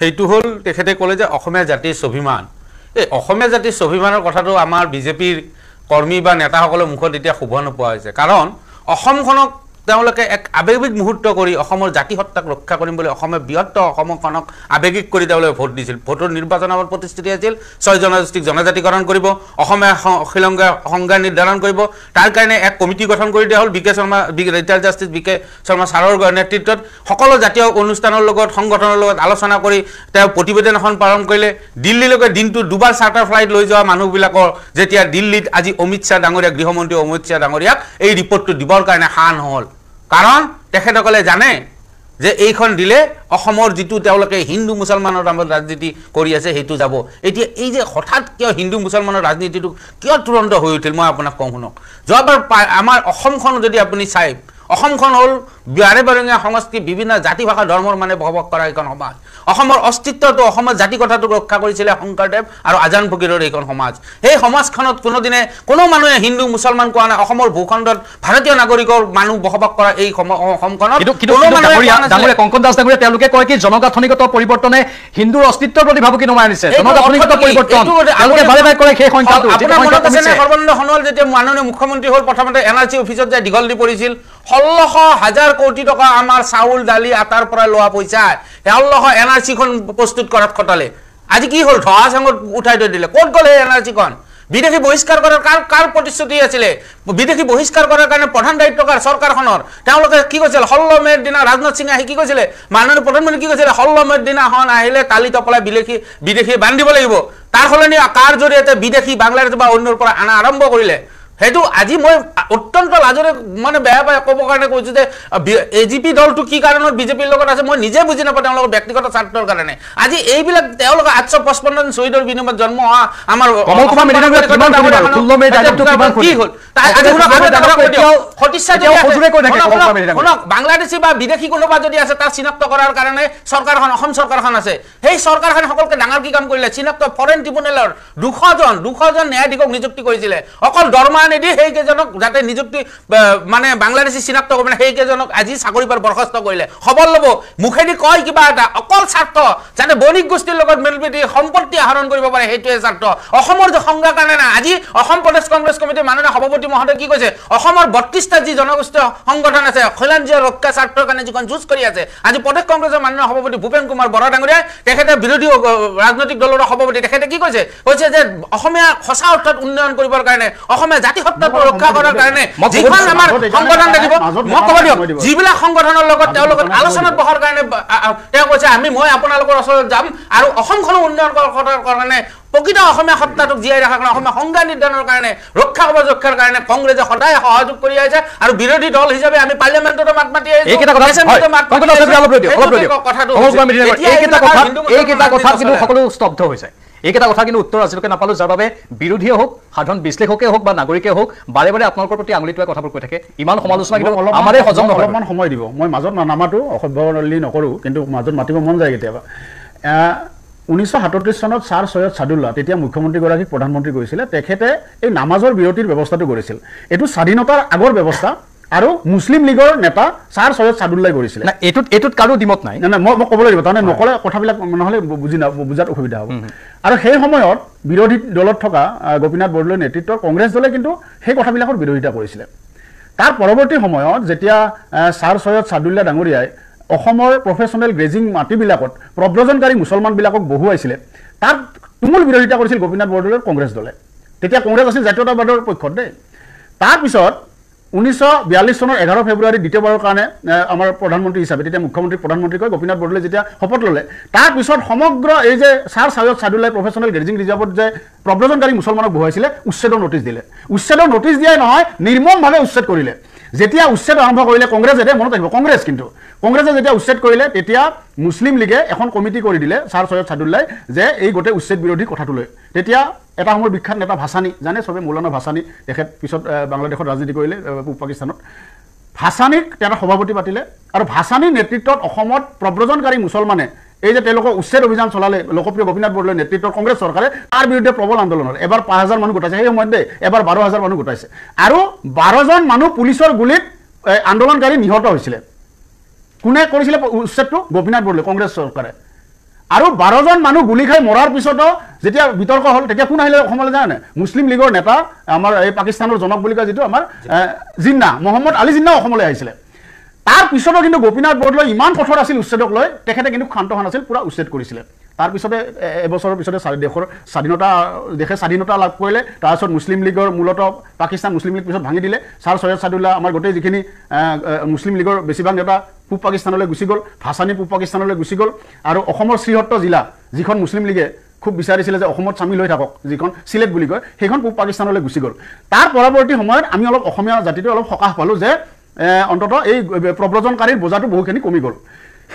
সেইটো হ'ল তেখেতে ক'লে যে অসমীয়া জাতিৰ স্বাভিমান এই অসমীয়া জাতিৰ স্বাভিমানৰ কথাটো আমাৰ বিজেপিৰ কৰ্মী বা নেতাসকলৰ মুখত এতিয়া শুভ নোপোৱা হৈছে কাৰণ অসমখনক তেওঁলোকে এক আৱেগিক মুহূৰ্ত কৰি অসমৰ জাতি সত্তাক ৰক্ষা কৰিম বুলি অসমে বৃহত্ত অসমখনক আৱেগিক কৰি তেওঁলোকে ভোট দিছিল ভোটৰ নিৰ্বাচনৰ প্ৰতিশ্ৰুতি আছিল ছয় জনগোষ্ঠীক জনজাতিকৰণ কৰিব অসমে অখিলংগ সংজ্ঞা নিৰ্ধাৰণ কৰিব তাৰ কাৰণে এক কমিটি গঠন কৰি দিয়া হ'ল B K Sharma retire justice B K Sharma ছাৰৰ নেতৃত্বত সকলো জাতীয় অনুষ্ঠানৰ লগত সংগঠনৰ লগত আলোচনা কৰি তেওঁ প্ৰতিবেদন এখন পালন কৰিলে দিল্লীলৈকে দিনটো দুবাৰ চাৰ্টাৰ ফ্লাইট লৈ যোৱা মানুহবিলাকৰ যেতিয়া দিল্লীত আজি অমিত শ্বাহ ডাঙৰীয়া গৃহমন্ত্ৰী অমিত শ্বাহ ডাঙৰীয়াক এই ৰিপৰ্টটো দিবৰ কাৰণে হা হ'ল কাৰণ তেখেতসকলে জানে যে এইখন দিলে অসমৰ যিটো তেওঁলোকে হিন্দু মুছলমানৰ নামত ৰাজনীতি কৰি আছে সেইটো যাব এতিয়া এই যে হঠাৎ কিয় হিন্দু মুছলমানৰ ৰাজনীতিটো কিয় তুৰন্ত হৈ উঠিল মই আপোনাক কওঁ শুনক যোৱাবাৰ আমাৰ অসমখন যদি আপুনি চাই অসমখন হ'ল বাৰে বৰঙীয়া সংস্কৃতি বিভিন্ন জাতি ভাষা ধৰ্মৰ মানে বসবাস কৰা এইখন সমাজ অসমৰ অস্তিত্বটো অসমৰ জাতি কথাটোক ৰক্ষা কৰিছিলে শংকৰদেৱ আৰু আজান ফকিৰৰ এইখন সমাজ সেই সমাজখনত কোনোদিনে কোনো মানুহে হিন্দু মুছলমান কোৱা নাই অসমৰ ভূখণ্ডত ভাৰতীয় নাগৰিকৰ মানুহ বসবাস কৰা এই অসমখনত কংকন দাস ডাঙৰীয়া তেওঁলোকে কয় কি জনগাঠনিগত পৰিৱৰ্তনে হিন্দুৰ অস্তিত্বৰ প্ৰতি ভাবুকি নমাই আনিছে জনগাঠনিগত সৰ্বানন্দ সোণোৱাল যেতিয়া মাননীয় মুখ্যমন্ত্ৰী হ'ল প্ৰথমতে এন আৰ চি অফিচত যায় দীঘল দি পৰিছিল ষোল্লশ হাজাৰ কোটি টকা আমাৰ চাউল দালি আটাৰ পৰা লোৱা পইচা ষোল্লশ এন আৰ চিখন প্ৰস্তুত কৰাত খটালে আজি কি হ'ল ধৰাচাঙত উঠাই থৈ দিলে ক'ত গ'ল এন আৰ চিখন বিদেশী বহিষ্কাৰ কৰাৰ কাৰ কাৰ প্ৰতিশ্ৰুতি আছিলে বিদেশী বহিষ্কাৰ কৰাৰ কাৰণে প্ৰধান দায়িত্বকাৰ চৰকাৰখনৰ তেওঁলোকে কি কৈছিল ষোল্ল মে'ৰ দিনা ৰাজনাথ সিং আহি কি কৈছিলে মাননীয় প্ৰধানমন্ত্ৰী কি কৈছিলে ষোল্ল মে'ৰ দিনাখন আহিলে তালি টপলাই বিদেশী বিদেশী বান্ধিব লাগিব তাৰ সলনি কাৰ জৰিয়তে বিদেশী বাংলাদেশ বা অন্যৰ পৰা অনা আৰম্ভ কৰিলে সেইটো আজি মই অত্যন্ত লাজৰে মানে বেয়া পাই ক'ব কাৰণে কৈছোঁ যে এ জি পি দলটো কি কাৰণত বিজেপিৰ লগত আছে মই নিজে বুজি নাপাওঁ তেওঁলোকৰ ব্যক্তিগত স্বাৰ্থৰ কাৰণে আজি এইবিলাক তেওঁলোকৰ আঠশ পঁচপন্নজন শ্বহীদৰ বিনিময়ত জন্ম হোৱা আমাৰ কি বাংলাদেশী বা বিদেশী কোনোবা যদি আছে তাৰ চিনাক্ত কৰাৰ কাৰণে চৰকাৰখন অসম চৰকাৰখন আছে সেই চৰকাৰখন সকলোকে ডাঙৰ কি কাম কৰিলে চিনাক্ত ফৰেন ট্ৰিবিউনেলৰ দুশজন দুশজন ন্যায়াধীশক নিযুক্তি কৰিছিলে অকল দৰমহা নিদি সেইকেইজনক যাতে নিযুক্তি মানে বাংলাদেশী চিনাক্ত কৰিব সেইকেইজনক আজি চাকৰি পৰা বৰখাস্ত কৰিলে খবৰ ল'ব মুখেদি কয় কিবা এটা অকল স্বাৰ্থ যাতে বণিক গোষ্ঠীৰ লগত মিলপ্ৰীতি সম্পত্তি আহৰণ কৰিব পাৰে সেইটোৱে স্বাৰ্থ অসমৰ যে সংজ্ঞা কাৰণে নাই আজি অসম প্ৰদেশ কংগ্ৰেছ কমিটিৰ মাননীয় সভাপতি মহোদয়ে কি কৈছে অসমৰ বত্ৰিছটা যি জনগোষ্ঠীয় সংগঠন আছে শৈলাঞ্জীয় ৰক্ষা স্বাৰ্থৰ কাৰণে যিখন যুঁজ কৰি আছে আজি প্ৰদেশ কংগ্ৰেছৰ মাননীয় সভাপতি ভূপেন কুমাৰ বৰা বৰাডাঙৰীয়াই তেখেতে বিৰোধী ৰাজনৈতিক দলৰ সভাপতি তেখেতে কি কৈছে কৈছে যে অসমীয়া সঁচা অৰ্থত উন্নয়ন কৰিবৰ কাৰণে অসমীয়া জাতি প্ৰকৃত অসমীয়া সত্তাটোক জীয়াই ৰখাৰ কাৰণে অসমীয়া সংজ্ঞা নিৰ্ধাৰণৰ কাৰণে ৰক্ষা কৰিব ৰক্ষাৰ কাৰণে কংগ্ৰেছে সদায় সহযোগ কৰি আহিছে আৰু বিৰোধী দল হিচাপে আমি পাৰ্লিয়ামেণ্টতো মাত মাতি আহিছো কথাটো কথা কিন্তু সকলো স্তব্ধ হৈ যায় এইকেইটা কথা কিন্তু উত্তৰ আজিলৈকে নাপালোঁ যাৰ বাবে বিৰোধীয়ে হওক সাধাৰণ বিশ্লেষকে হওক বা নাগৰিকে হওক বাৰে বাৰে আপোনালোকৰ প্ৰতি আঙুলিটোৱে কথাবোৰ কৈ থাকে ইমান সমালোচনা কিন্তু আমাৰে হজম অলপমান সময় দিব মই মাজত নানামাতো অসভ্যলি নকৰোঁ কিন্তু মাজত মাতিব মন যায় কেতিয়াবা ঊনৈছশ সাতত্ৰিছ চনত ছাৰ ছৈয়দ ছাদুল্লাহ তেতিয়া মুখ্যমন্ত্ৰীগৰাকীক প্ৰধানমন্ত্ৰী কৰিছিলে তেখেতে এই নামাজৰ বিৰতিৰ ব্যৱস্থাটো কৰিছিল এইটো স্বাধীনতাৰ আগৰ ব্যৱস্থা আৰু মুছলিম লীগৰ নেতা ছাৰ চৈয়দ চাদুল্লাই কৰিছিলে এইটোত এইটোত কাৰো দিমত নাই নাই মই মই ক'ব লাগিব তাৰমানে নকলে কথাবিলাক নহ'লে বুজি না বুজাত অসুবিধা হ'ব আৰু সেই সময়ত বিৰোধী দলত থকা গোপীনাথ বৰদলৈ নেতৃত্বৰ কংগ্ৰেছ দলে কিন্তু সেই কথাবিলাকৰ বিৰোধিতা কৰিছিলে তাৰ পৰৱৰ্তী সময়ত যেতিয়া ছাৰ চৈয়দ চাদুল্লা ডাঙৰীয়াই অসমৰ প্ৰফেচনেল গ্ৰেজিং মাটিবিলাকত প্ৰব্ৰজনকাৰী মুছলমানবিলাকক বহুৱাইছিলে তাত তুমুল বিৰোধিতা কৰিছিল গোপীনাথ বৰদলৈৰ কংগ্ৰেছ দলে তেতিয়া কংগ্ৰেছ আছিল জাতীয়তাবাদৰ পক্ষত দেই তাৰপিছত ঊনৈছশ বিয়াল্লিছ চনৰ এঘাৰ ফেব্ৰুৱাৰী দ্বিতীয়বাৰৰ কাৰণে আমাৰ প্ৰধানমন্ত্ৰী হিচাপে তেতিয়া মুখ্যমন্ত্ৰী প্ৰধানমন্ত্ৰী হয় গোপীনাথ বৰদলৈ যেতিয়া শপত ল'লে তাৰপিছত সমগ্ৰ এই যে ছাৰ ছাইদ ছাদুল্লাই প্ৰফেচনেল গেজিং ৰিজাৰ্ভত যে প্ৰব্ৰজনকাৰী মুছলমানক বহুৱাইছিলে উচ্ছেদৰ নটিছ দিলে উচ্ছেদৰ নটিছ দিয়াই নহয় নিৰ্মমভাৱে উচ্ছেদ কৰিলে যেতিয়া উচ্ছেদ আৰম্ভ কৰিলে কংগ্ৰেছ এতিয়া মনত ৰাখিব কংগ্ৰেছ কিন্তু কংগ্ৰেছে যেতিয়া উচ্ছেদ কৰিলে তেতিয়া মুছলিম লীগে এখন কমিটি কৰি দিলে ছাৰ চৈয়দ চাদুল্লাই যে এই গোটেই উচ্ছেদ বিৰোধী কথাটো লৈ তেতিয়া এটা সময়ৰ বিখ্যাত নেতা ভাছানী জানে চবে মৌলানা ভাছানী তেখেত পিছত বাংলাদেশত ৰাজনীতি কৰিলে পূব পাকিস্তানত ভাছানীক তেওঁ সভাপতি পাতিলে আৰু ভাছানীৰ নেতৃত্বত অসমত প্ৰব্ৰজনকাৰী মুছলমানে এই যে তেওঁলোকৰ উচ্ছেদ অভিযান চলালে লোকপ্ৰিয় গোপীনাথ বৰদলৈ নেতৃত্বৰ কংগ্ৰেছ চৰকাৰে তাৰ বিৰুদ্ধে প্ৰবল আন্দোলন হ'ল এবাৰ পাঁচ হাজাৰ মানুহ গোটাইছে সেই সময়তে এবাৰ বাৰ হাজাৰ মানুহ গোটাইছে আৰু বাৰজন মানুহ পুলিচৰ গুলীত আন্দোলনকাৰী নিহত হৈছিলে কোনে কৰিছিলে উচ্ছেদটো গোপীনাথ বৰদলৈ কংগ্ৰেছ চৰকাৰে আৰু বাৰজন মানুহ গুলী খাই মৰাৰ পিছতো যেতিয়া বিতৰ্ক হ'ল তেতিয়া কোন আহিলে অসমলৈ জানে মুছলিম লীগৰ নেতা আমাৰ এই পাকিস্তানৰ জনক বুলি কয় যিটো আমাৰ জিন্না মহম্মদ আলী জিন্নাও অসমলৈ আহিছিলে তাৰপিছতো কিন্তু গোপীনাথ বৰদলৈ ইমান কঠোৰ আছিল উচ্ছেদক লৈ তেখেতে কিন্তু শান্ত হোৱা নাছিল পূৰা উচ্ছেদ কৰিছিলে তাৰপিছতে এবছৰৰ পিছতে দেশৰ স্বাধীনতা দেশে স্বাধীনতা লাভ কৰিলে তাৰপিছত মুছলিম লীগৰ মূলত পাকিস্তান মুছলিম লীগ পিছত ভাঙি দিলে ছাৰ চৈয়দ ছাদুল্লাহ আমাৰ গোটেই যিখিনি মুছলিম লীগৰ বেছিভাগ নেতা পূব পাকিস্তানলৈ গুচি গ'ল ভাছানী পূব পাকিস্তানলৈ গুচি গ'ল আৰু অসমৰ শ্ৰীহত্ত জিলা যিখন মুছলিম লীগে খুব বিচাৰিছিলে যে অসমত চামিল হৈ থাকক যিখন চিলেক্ট বুলি কয় সেইখন পূব পাকিস্তানলৈ গুচি গ'ল তাৰ পৰৱৰ্তী সময়ত আমি অলপ অসমীয়া জাতিটোৱে অলপ সকাহ পালোঁ যে অন্তত এই প্ৰব্ৰজনকাৰীৰ বোজাটো বহুখিনি কমি গ'ল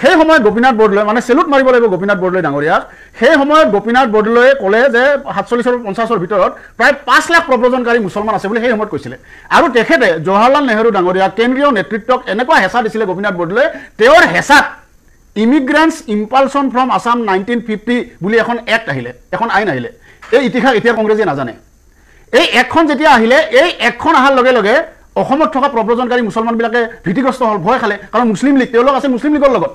সেই সময়ত গোপীনাথ বৰদলৈ মানে চেলুত মাৰিব লাগিব গোপীনাথ বৰদলৈ ডাঙৰীয়াক সেই সময়ত গোপীনাথ বৰদলৈয়ে ক'লে যে সাতচল্লিছৰ পঞ্চাছৰ ভিতৰত প্ৰায় পাঁচ লাখ প্ৰব্ৰজনকাৰী মুছলমান আছে বুলি সেই সময়ত কৈছিলে আৰু তেখেতে জৱাহৰলাল নেহৰু ডাঙৰীয়াক কেন্দ্ৰীয় নেতৃত্বক এনেকুৱা হেঁচা দিছিলে গোপীনাথ বৰদলৈ তেওঁৰ হেঁচাত immigrants expulsion from Assam nineteen fifty বুলি এখন এক্ট আহিলে এখন আইন আহিলে এই ইতিহাস এতিয়া কংগ্ৰেছে নাজানে এই এক্টখন যেতিয়া আহিলে এই এক্টখন অহাৰ লগে লগে অসমত থকা প্ৰব্ৰজনকাৰী মুছলমানবিলাকে ভীতিগ্ৰস্ত হ'ল ভয় খালে কাৰণ মুছলিম লীগ তেওঁলোক আছে মুছলিম লীগৰ লগত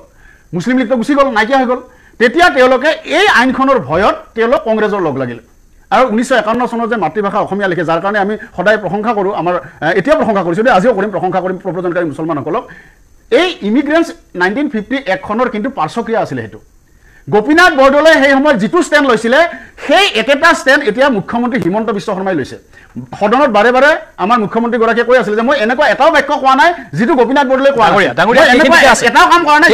মুছলিম লীগটো গুচি গ'ল নাইকিয়া হৈ গ'ল তেতিয়া তেওঁলোকে এই আইনখনৰ ভয়ত তেওঁলোক কংগ্ৰেছৰ লগ লাগিলে আৰু ঊনৈছশ একাৱন্ন চনত যে মাতৃভাষা অসমীয়া লিখে যাৰ কাৰণে আমি সদায় প্ৰশংসা কৰোঁ আমাৰ এতিয়াও প্ৰশংসা কৰিছোঁ যদি আজিও কৰিম প্ৰশংসা কৰিম প্ৰব্ৰজনকাৰী মুছলমানসকলক এই ইমিগ্ৰেণ্টচ নাইনটিন ফিফটি একখনৰ কিন্তু পাৰ্শ্বক্ৰিয়া আছিলে সেইটো গোপীনাথ বৰদলৈ সেই সময়ত যিটো ষ্টেণ্ড লৈছিলে সেই একেটা ষ্টেণ্ড এতিয়া মুখ্যমন্ত্ৰী হিমন্ত বিশ্ব শৰ্মাই লৈছে সদনত বাৰে বাৰে আমাৰ মুখ্যমন্ত্ৰীগৰাকীয়ে কৈ আছিলে যে মই এনেকুৱা এটাও বাক্য কোৱা নাই যিটো গোপীনাথ বৰদলৈ কোৱা এটাও কাম কৰা নাই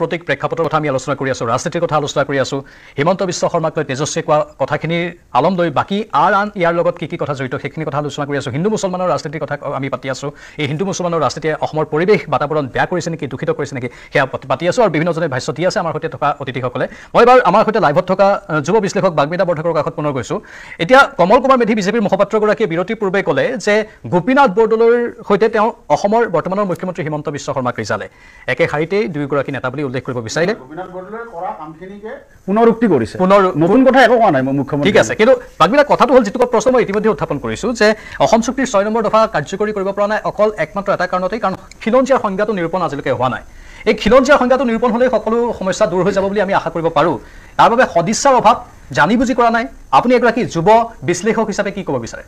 প্ৰতীক প্ৰেক্ষাপটৰ কথা আমি আলোচনা কৰি আছো ৰাজনীতিৰ কথা আলোচনা কৰি আছো হিমন্ত বিশ্ব শৰ্মাক লৈ তেজস্বী কোৱা কথাখিনিৰ আলম লৈ বাকী আন ইয়াৰ লগত কি কি কথা জড়িত সেইখিনি কথা আলোচনা কৰি আছো হিন্দু মুছলমানৰ ৰাজনীতিৰ কথা আমি পাতি আছো এই হিন্দু মুছলমানৰ ৰাজনীতিয়ে অসমৰ পৰিৱেশ বাতাবৰণ বেয়া কৰিছে নেকি দূষিত কৰিছে নেকি সেয়া পাতি আছোঁ আৰু বিভিন্নজনে ভাষ্য দি আছে আমাৰ সৈতে থকা অতিথিসকলে মই এবাৰ আমাৰ সৈতে লাইভত থকা যুৱ বিশ্লেষক বাগ্মিতা বৰ্ধকৰ কাষত পুনৰ গৈছোঁ এতিয়া কমল কুমাৰ মেধি বিজেপিৰ মুখপাত্ৰগৰাকীয়ে বিৰতিৰ পূৰ্বে ক'লে যে গোপীনাথ বৰদলৈৰ সৈতে তেওঁ অসমৰ বৰ্তমানৰ মুখ্যমন্ত্ৰী হিমন্ত বিশ্ব শৰ্মাক ৰিজালে একে শাৰীতেই দুয়োগৰাকী নেতা বুলি উল্লেখ কৰিব বিচাৰিলে পুনৰুক্তি কৰিছে পুনৰ নতুন কথা একো কোৱা নাই মুখ্যমন্ত্ৰী ঠিক আছে কিন্তু বাকীবিলাক কথাটো হ'ল যিটো প্ৰশ্ন মই ইতিমধ্যে উত্থাপন কৰিছো যে অসম চুক্তিৰ ছয় নম্বৰ দফা কাৰ্যকৰী কৰিব পৰা নাই অকল একমাত্ৰ এটা কাৰণতেই কাৰণ খিলঞ্জীয়া সংজ্ঞাটো নিৰূপণ আজিলৈকে হোৱা নাই এই খিলঞ্জীয়া সংজ্ঞাটো নিৰূপণ হ'লেই সকলো সমস্যা দূৰ হৈ যাব বুলি আমি আশা কৰিব পাৰোঁ তাৰ বাবে সদিচ্ছাৰ অভাৱ জানি বুজি কৰা নাই আপুনি এগৰাকী যুৱ বিশ্লেষক হিচাপে কি ক'ব বিচাৰে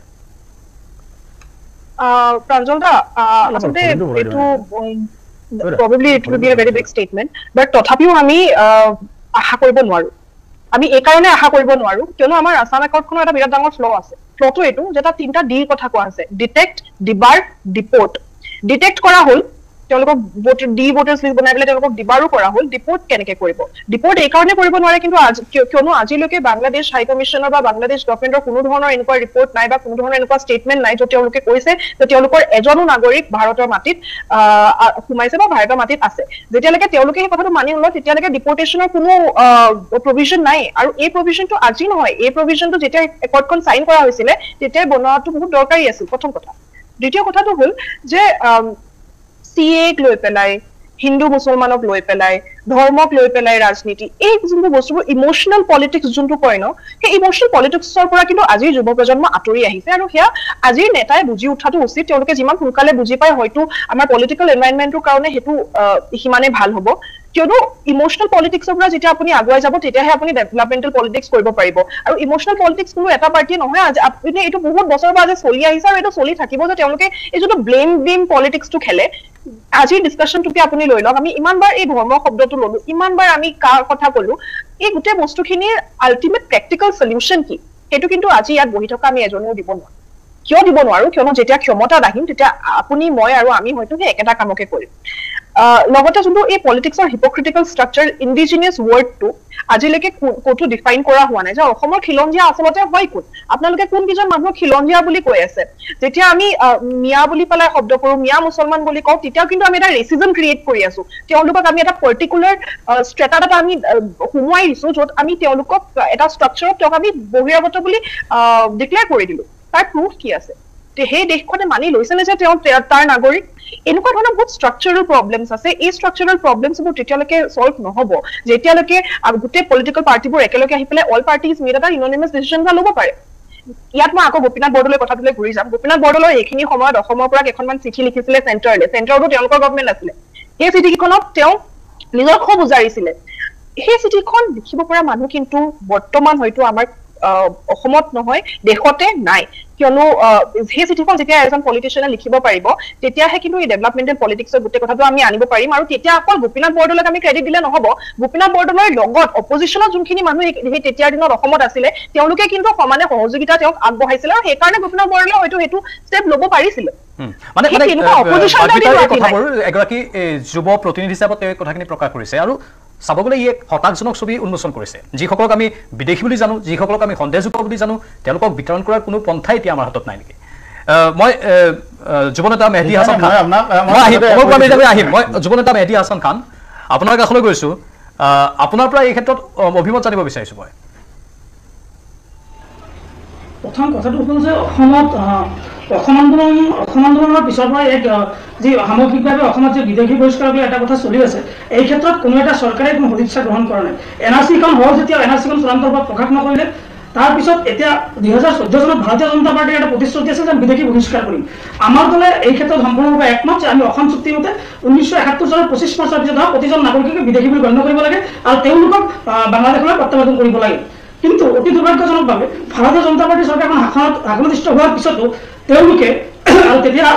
আশা কৰিব নোৱাৰোঁ আমি এইকাৰণে আশা কৰিব নোৱাৰো কিয়নো আমাৰ আছাম একৰ্ডখনৰ এটা বিৰাট ডাঙৰ ফ্ল' আছে ফ্ল'টো এইটো যে তাত তিনিটা ডিৰ কথা কোৱা হৈছে ডিটেক্ট ডিবাৰ ডিপৰ্ট ডিটেক্ট কৰা হ'ল তেওঁলোকক ডি ভোটাৰ লিষ্ট বনাই পেলাই তেওঁলোকক দিবাৰো কৰা হ'ল ডিপৰ্ট কেনেকে কৰিব ডিপৰ্ট এইকাৰণে কৰিব নোৱাৰে কিন্তু কিয়নো আজিলৈকে বাংলাদেশ হাই কমিশ্যনৰ বা বাংলাদেশ গভৰ্ণমেণ্টৰ কোনো ধৰণৰ এনেকুৱা ৰিপৰ্ট নাই বা কোনো ধৰণৰ এনেকুৱা ষ্টেটমেণ্ট নাই য'ত তেওঁলোকে কৈছে যে তেওঁলোকৰ এজনো নাগৰিক ভাৰতৰ মাটিত সোমাইছে বা ভাৰতৰ মাটিত আছে যেতিয়ালৈকে তেওঁলোকে সেই কথাটো মানি নলয় তেতিয়ালৈকে ডিপৰ্টেশ্যনৰ কোনো প্ৰভিজন নাই আৰু এই প্ৰভিজনটো আজি নহয় এই প্ৰভিজনটো যেতিয়া একৰ্ডখন চাইন কৰা হৈছিলে তেতিয়াই বনোৱাটো বহুত দৰকাৰী আছিল প্ৰথম কথা দ্বিতীয় কথাটো হ'ল যে আহ চিএক লৈ পেলাই হিন্দু মুছলমানক লৈ পেলাই ধৰ্মক লৈ পেলাই ৰাজনীতি এই যোনবোৰ বস্তুবোৰ ইমোশ্যনেল পলিটিক্স যোনটো কয় ন সেই ইমোশ্যনেল পলিটিক্সৰ পৰা কিন্তু আজিৰ যুৱ প্ৰজন্ম আঁতৰি আহিছে আৰু সেয়া আজিৰ নেতাই বুজি উঠাটো উচিত তেওঁলোকে যিমান সোনকালে বুজি পায় হয়তো আমাৰ পলিটিকেল এনভাইৰমেণ্টটোৰ কাৰণে সেইটো সিমানেই ভাল হ'ব কিয়নো ইমোশ্যনেল পলিটিক্সৰ পৰা যেতিয়া আপুনি আগুৱাই যাব তেতিয়াহে আপুনি ডেভেলপমেণ্টেল পলিটিক্স কৰিব পাৰিব আৰু ইমোশ্যনেল পলিটিক্স কোনো এটা পাৰ্টীয়ে নহয় আজি আপুনি এইটো বহুত বছৰৰ পৰা আজি চলি আহিছে আৰু এইটো চলি থাকিব যে তেওঁলোকে এই যোনটো ব্লেম ব্লেম পলিটিক্সটো খেলে আজিৰ ডিছকাশ্যনটোকে আপুনি লৈ লওক আমি ইমানবাৰ এই ধৰ্ম শব্দটো ললো ইমানবাৰ আমি কাৰ কথা কলো এই গোটেই বস্তুখিনিৰ আল্টিমেট প্ৰেক্টিকেল চলিউশ্যন কি সেইটো কিন্তু আজি ইয়াত বহি থকা আমি এজনেও দিব নোৱাৰোঁ কিয় দিব নোৱাৰো কিয়নো যেতিয়া ক্ষমতাত আহিম তেতিয়া আপুনি মই আৰু আমি হয়তো সেই একেটা কামকে কৰিম লগতে যোনটো এই পলিটিক্সৰ হিপক্ৰিটিকেল ষ্ট্ৰাকচাৰ ইণ্ডিজিনিয়াছ ৱৰ্ডটো আজিলৈকে ক'তো ডিফাইন কৰা হোৱা নাই যে অসমৰ খিলঞ্জীয়া আচলতে হয় কোন আপোনালোকে কোনকেইজন মানুহক খিলঞ্জীয়া বুলি কৈ আছে যেতিয়া আমি মিয়া বুলি পেলাই শব্দ কৰোঁ মিয়া মুছলমান বুলি কওঁ তেতিয়াও কিন্তু আমি এটা ৰেচিজম ক্ৰিয়েট কৰি আছো তেওঁলোকক আমি এটা পাৰ্টিকুলাৰ ষ্ট্ৰেটাত এটা আমি সোমোৱাই দিছো য'ত আমি তেওঁলোকক এটা ষ্ট্ৰাকচাৰত তেওঁক আমি বহিৰাগত বুলি ডিক্লেয়াৰ কৰি দিলো তাৰ প্ৰুফ কি আছে সেই দেশখনে মানি লৈছেনে যে তেওঁ তাৰ নাগৰিক এনেকুৱা ধৰণৰ বহুত ষ্ট্ৰাকচাৰেল প্ৰব্লেমছ আছে এই ষ্ট্ৰাকচাৰেল প্ৰব্লেমছবোৰ তেতিয়ালৈকে চল্ভ নহ'ব যেতিয়ালৈকে গোটেই পলিটিকেল পাৰ্টিবোৰ একেলগে আহি পেলাই অল পাৰ্টিজ মিট এটা ইনমাছ ডিচিশ্যন এটা ল'ব পাৰে ইয়াত মই আকৌ গোপীনাথ বৰদলৈ কথাটোলৈ ঘূৰি যাম গোপীনাথ বৰদলৈ এইখিনি সময়ত অসমৰ পৰা কেইখনমান চিঠি লিখিছিলে চেণ্টাৰলৈ চেণ্টাৰতো তেওঁলোকৰ গভমেণ্ট আছিলে সেই চিঠিকেইখনত তেওঁ নিজৰ খুব উজাৰিছিলে সেই চিঠিখন লিখিব পৰা মানুহ কিন্তু বৰ্তমান হয়তো আমাৰ অসমত নহয় দেশতে নাই কিয়নো সেই চিঠিখন যেতিয়া এজন পলিটিচিয়ানে লিখিব পাৰিব তেতিয়াহে কিন্তু এই ডেভেলপমেণ্টেল পলিটিক্সৰ গোটেই কথাটো আমি আনিব পাৰিম আৰু তেতিয়া অকল ভূপিনাথ বৰদলৈক আমি ক্ৰেডিট দিলে নহ'ব গোপীনাথ বৰদলৈৰ লগত অপজিশ্যনত যোনখিনি মানুহ সেই তেতিয়াৰ দিনত অসমত আছিলে তেওঁলোকে কিন্তু সমানে সহযোগিতা তেওঁক আগবঢ়াইছিলে আৰু সেইকাৰণে গোপীনাথ বৰদলৈ হয়তো সেইটো ষ্টেপ ল'ব পাৰিছিলে এগৰাকী যুৱ প্ৰতিনিধি হিচাপে তেওঁ কথাখিনি প্ৰকাশ কৰিছে আৰু চাব গ'লে ই এক হতাশজনক ছবি উন্মোচন কৰিছে যিসকলক আমি বিদেশী বুলি জানো যিসকলক আমি সন্দেহযোগ্য বুলি জানো তেওঁলোকক বিতৰণ কৰাৰ কোনো পন্থাই এতিয়া আমাৰ হাতত নাই নেকি মই যুৱনেতা মেহদি হাছন খান আহিম মই যুৱনেতা মেহদি হাছান খান আপোনাৰ কাষলৈ গৈছোঁ আপোনাৰ পৰা এই ক্ষেত্ৰত অভিমত জানিব বিচাৰিছোঁ মই প্ৰথম কথাটো হ'ল যে অসমত অসম আন্দোলন অসম আন্দোলনৰ পিছৰ পৰা এক যি সামগ্ৰিকভাৱে অসমত যি বিদেশী বহিষ্কাৰ বুলি এটা কথা চলি আছে এই ক্ষেত্ৰত কোনো এটা চৰকাৰে কোনো সদিচ্ছা গ্ৰহণ কৰা নাই এন আৰ চিখন হওক যেতিয়া এন আৰ চিখন চূড়ান্ত ৰূপত প্ৰকাশ নকৰিলে তাৰপিছত এতিয়া দুহেজাৰ চৈধ্য চনত ভাৰতীয় জনতা পাৰ্টীৰ এটা প্ৰতিশ্ৰুতি আছে যে বিদেশী বহিষ্কাৰ কৰিম আমাৰ দলে এই ক্ষেত্ৰত সম্পূৰ্ণৰূপে একমত যে আমি অসম চুক্তি মতে ঊনৈছশ একসত্তৰ চনৰ পঁচিছ মাৰ্চৰ পিছত প্ৰতিজন নাগৰিককে বিদেশী বুলি গণ্য কৰিব লাগে আৰু তেওঁলোকক বাংলাদেশলৈ প্ৰত্যাৱৰ্তন কৰিব লাগে কিন্তু অতি দুৰ্ভাগ্যজনকভাৱে ভাৰতীয় জনতা পাৰ্টি চৰকাৰখন শাসনত আগমিষ্ট হোৱাৰ পিছতো তেওঁলোকে আৰু তেতিয়া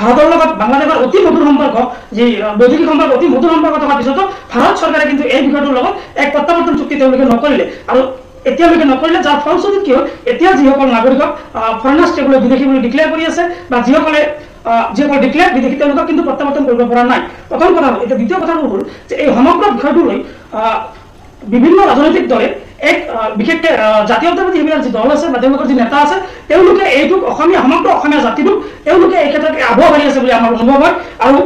ভাৰতৰ লগত বাংলাদেশৰ অতি মধুৰ সম্পৰ্ক যি বৈদেশিক সম্পৰ্ক অতি মধুৰ সম্পৰ্ক থকাৰ পিছতো ভাৰত চৰকাৰে কিন্তু এই বিষয়টোৰ লগত এক প্ৰত্যাৱৰ্তন চুক্তি তেওঁলোকে নকৰিলে আৰু এতিয়ালৈকে নকৰিলে যাৰ ফলস্বৰূপ কি হ'ল এতিয়া যিসকল নাগৰিকক ফৰেনাৰ ষ্টেটলৈ বিদেশী বুলি ডিক্লেয়াৰ কৰি আছে বা যিসকলে যিসকল ডিক্লেয়াৰ বিদেশী তেওঁলোকক কিন্তু প্ৰত্যাৱৰ্তন কৰিব পৰা নাই প্ৰথম কথা হ'ল এতিয়া দ্বিতীয় কথাটো হ'ল যে এই সমগ্ৰ বিষয়টো লৈ বিভিন্ন ৰাজনৈতিক দলে এক বিশেষকৈ জাতীয়তাবাদী সেইবিলাক যি দল আছে বা তেওঁলোকৰ যি নেতা আছে তেওঁলোকে এইটোক অসমীয়া সমগ্ৰ অসমীয়া জাতিটোক তেওঁলোকে এই ক্ষেত্ৰত আগুৱাই হৈ আছে বুলি আমাৰ অনুভৱ হয় আৰু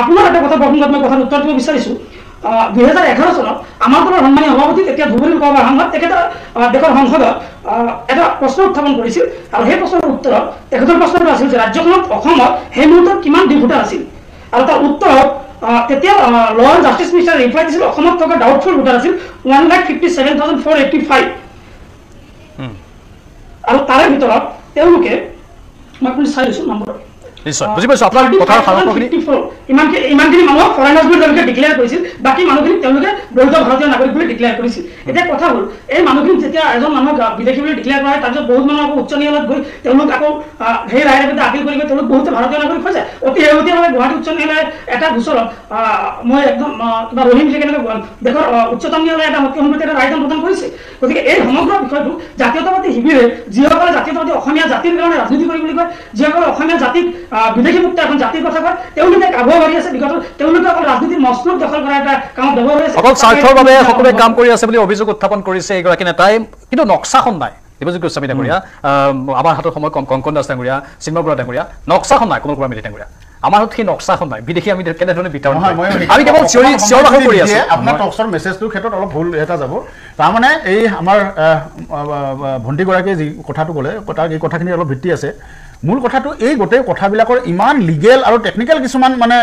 আপোনাৰ এটা কথা প্ৰথমত মই কথাত উত্তৰ দিব বিচাৰিছোঁ দুহেজাৰ এঘাৰ চনত আমাৰ দলৰ সন্মানীয় সভাপতি তেতিয়া ধুবুৰী লোকসভাৰ সাংসদ তেখেতে দেশৰ সংসদত এটা প্ৰশ্ন উত্থাপন কৰিছিল আৰু সেই প্ৰশ্নৰ উত্তৰত তেখেতৰ প্ৰশ্নটো আছিল যে ৰাজ্যখনত অসমত সেই মুহূৰ্তত কিমান দিন আছিল আৰু তাৰ উত্তৰত তেতিয়া ল এণ্ড জাষ্টিছ মিনিষ্টাৰে ৰিপ্লাই দিছিল অসমত থকা ডাউটফুল ভোটাৰ আছিল one lakh fifty seven thousand four eighty five আৰু তাৰে ভিতৰত তেওঁলোকে মই আপুনি চাই লৈছোঁ নম্বৰ নিশ্চয় বুজি পাইছোঁ আপোনাৰ কথাৰ সাৰাংশখিনি ইমানখিনি ইমানখিনি মানুহক ফৰেইনাৰ্ছ তেওঁলোকে ডিক্লেয়াৰ কৰিছিল বাকী মানুহখিনি তেওঁলোকে বৈধ ভাৰতীয় নাগৰিক বুলি ডিক্লেয়াৰ কৰিছিল এতিয়া কথা হ'ল এই মানুহখিনি যেতিয়া এজন মানুহক বিদেশী বুলি ডিক্লেয়াৰ কৰা হয় তাৰপিছত বহুত মানুহ আকৌ উচ্চ ন্যায়ালয়ত গৈ তেওঁলোক আকৌ সেই ৰায়ৰ বিৰুদ্ধে আপিল কৰিব তেওঁলোক বহুতে ভাৰতীয় নাগৰিক হৈ যায় অতি শেহতীয়াভাৱে গুৱাহাটী উচ্চ ন্যায়ালয়ে এটা গোচৰত মই একদম কিবা ৰহিম লিখে কেনেকৈ দেশৰ উচ্চতম ন্যায়ালয়ে এটা অতি সম্প্ৰতি এটা ৰায়দান প্ৰদান কৰিছে গতিকে এই সমগ্ৰ বিষয়টো জাতীয়তাবাদী শিবিৰে যিসকলে জাতীয়তাবাদী অসমীয়া জাতিৰ কাৰণে ৰাজনীতি কৰিবলৈ কয় যিসকলে অসমীয়া জাতিক বিদেশী মুক্ত এখন জাতিৰ কথা কয় তেওঁলোকে আগ্ৰহ হৈ আছে বিগত তেওঁলোকে অকল ৰাজনীতিৰ মস্তক দখল কৰা এটা কাম ব্যৱহাৰ হৈ আছে অকল স্বাৰ্থৰ বাবে সকলোৱে কাম কৰি আছে বুলি অভিযোগ উত্থাপন কৰিছে এগৰাকী নেতাই কিন্তু নক্সাখন নাই দেৱজিৎ গোস্বামী ডাঙৰীয়া আমাৰ হাতত সময় কংকন দাস ডাঙৰীয়া চিন্ময় বৰা ডাঙৰীয়া নক্সাখন নাই কোমল কুমাৰ মিলি ডাঙৰীয়া সেই নক্সাখন নাই বিদেশী আমি কেনেধৰণে বিতৰণ আমি কেৱল আপোনাৰ মেছেজটোৰ ক্ষেত্ৰত অলপ ভুল এটা যাব তাৰমানে এই আমাৰ ভণ্টিগৰাকীয়ে যি কথাটো ক'লে তাৰ এই কথাখিনি অলপ ভিত্তি আছে মূল কথাটো এই গোটেই কথাবিলাকৰ ইমান লিগেল আৰু টেকনিকেল কিছুমান মানে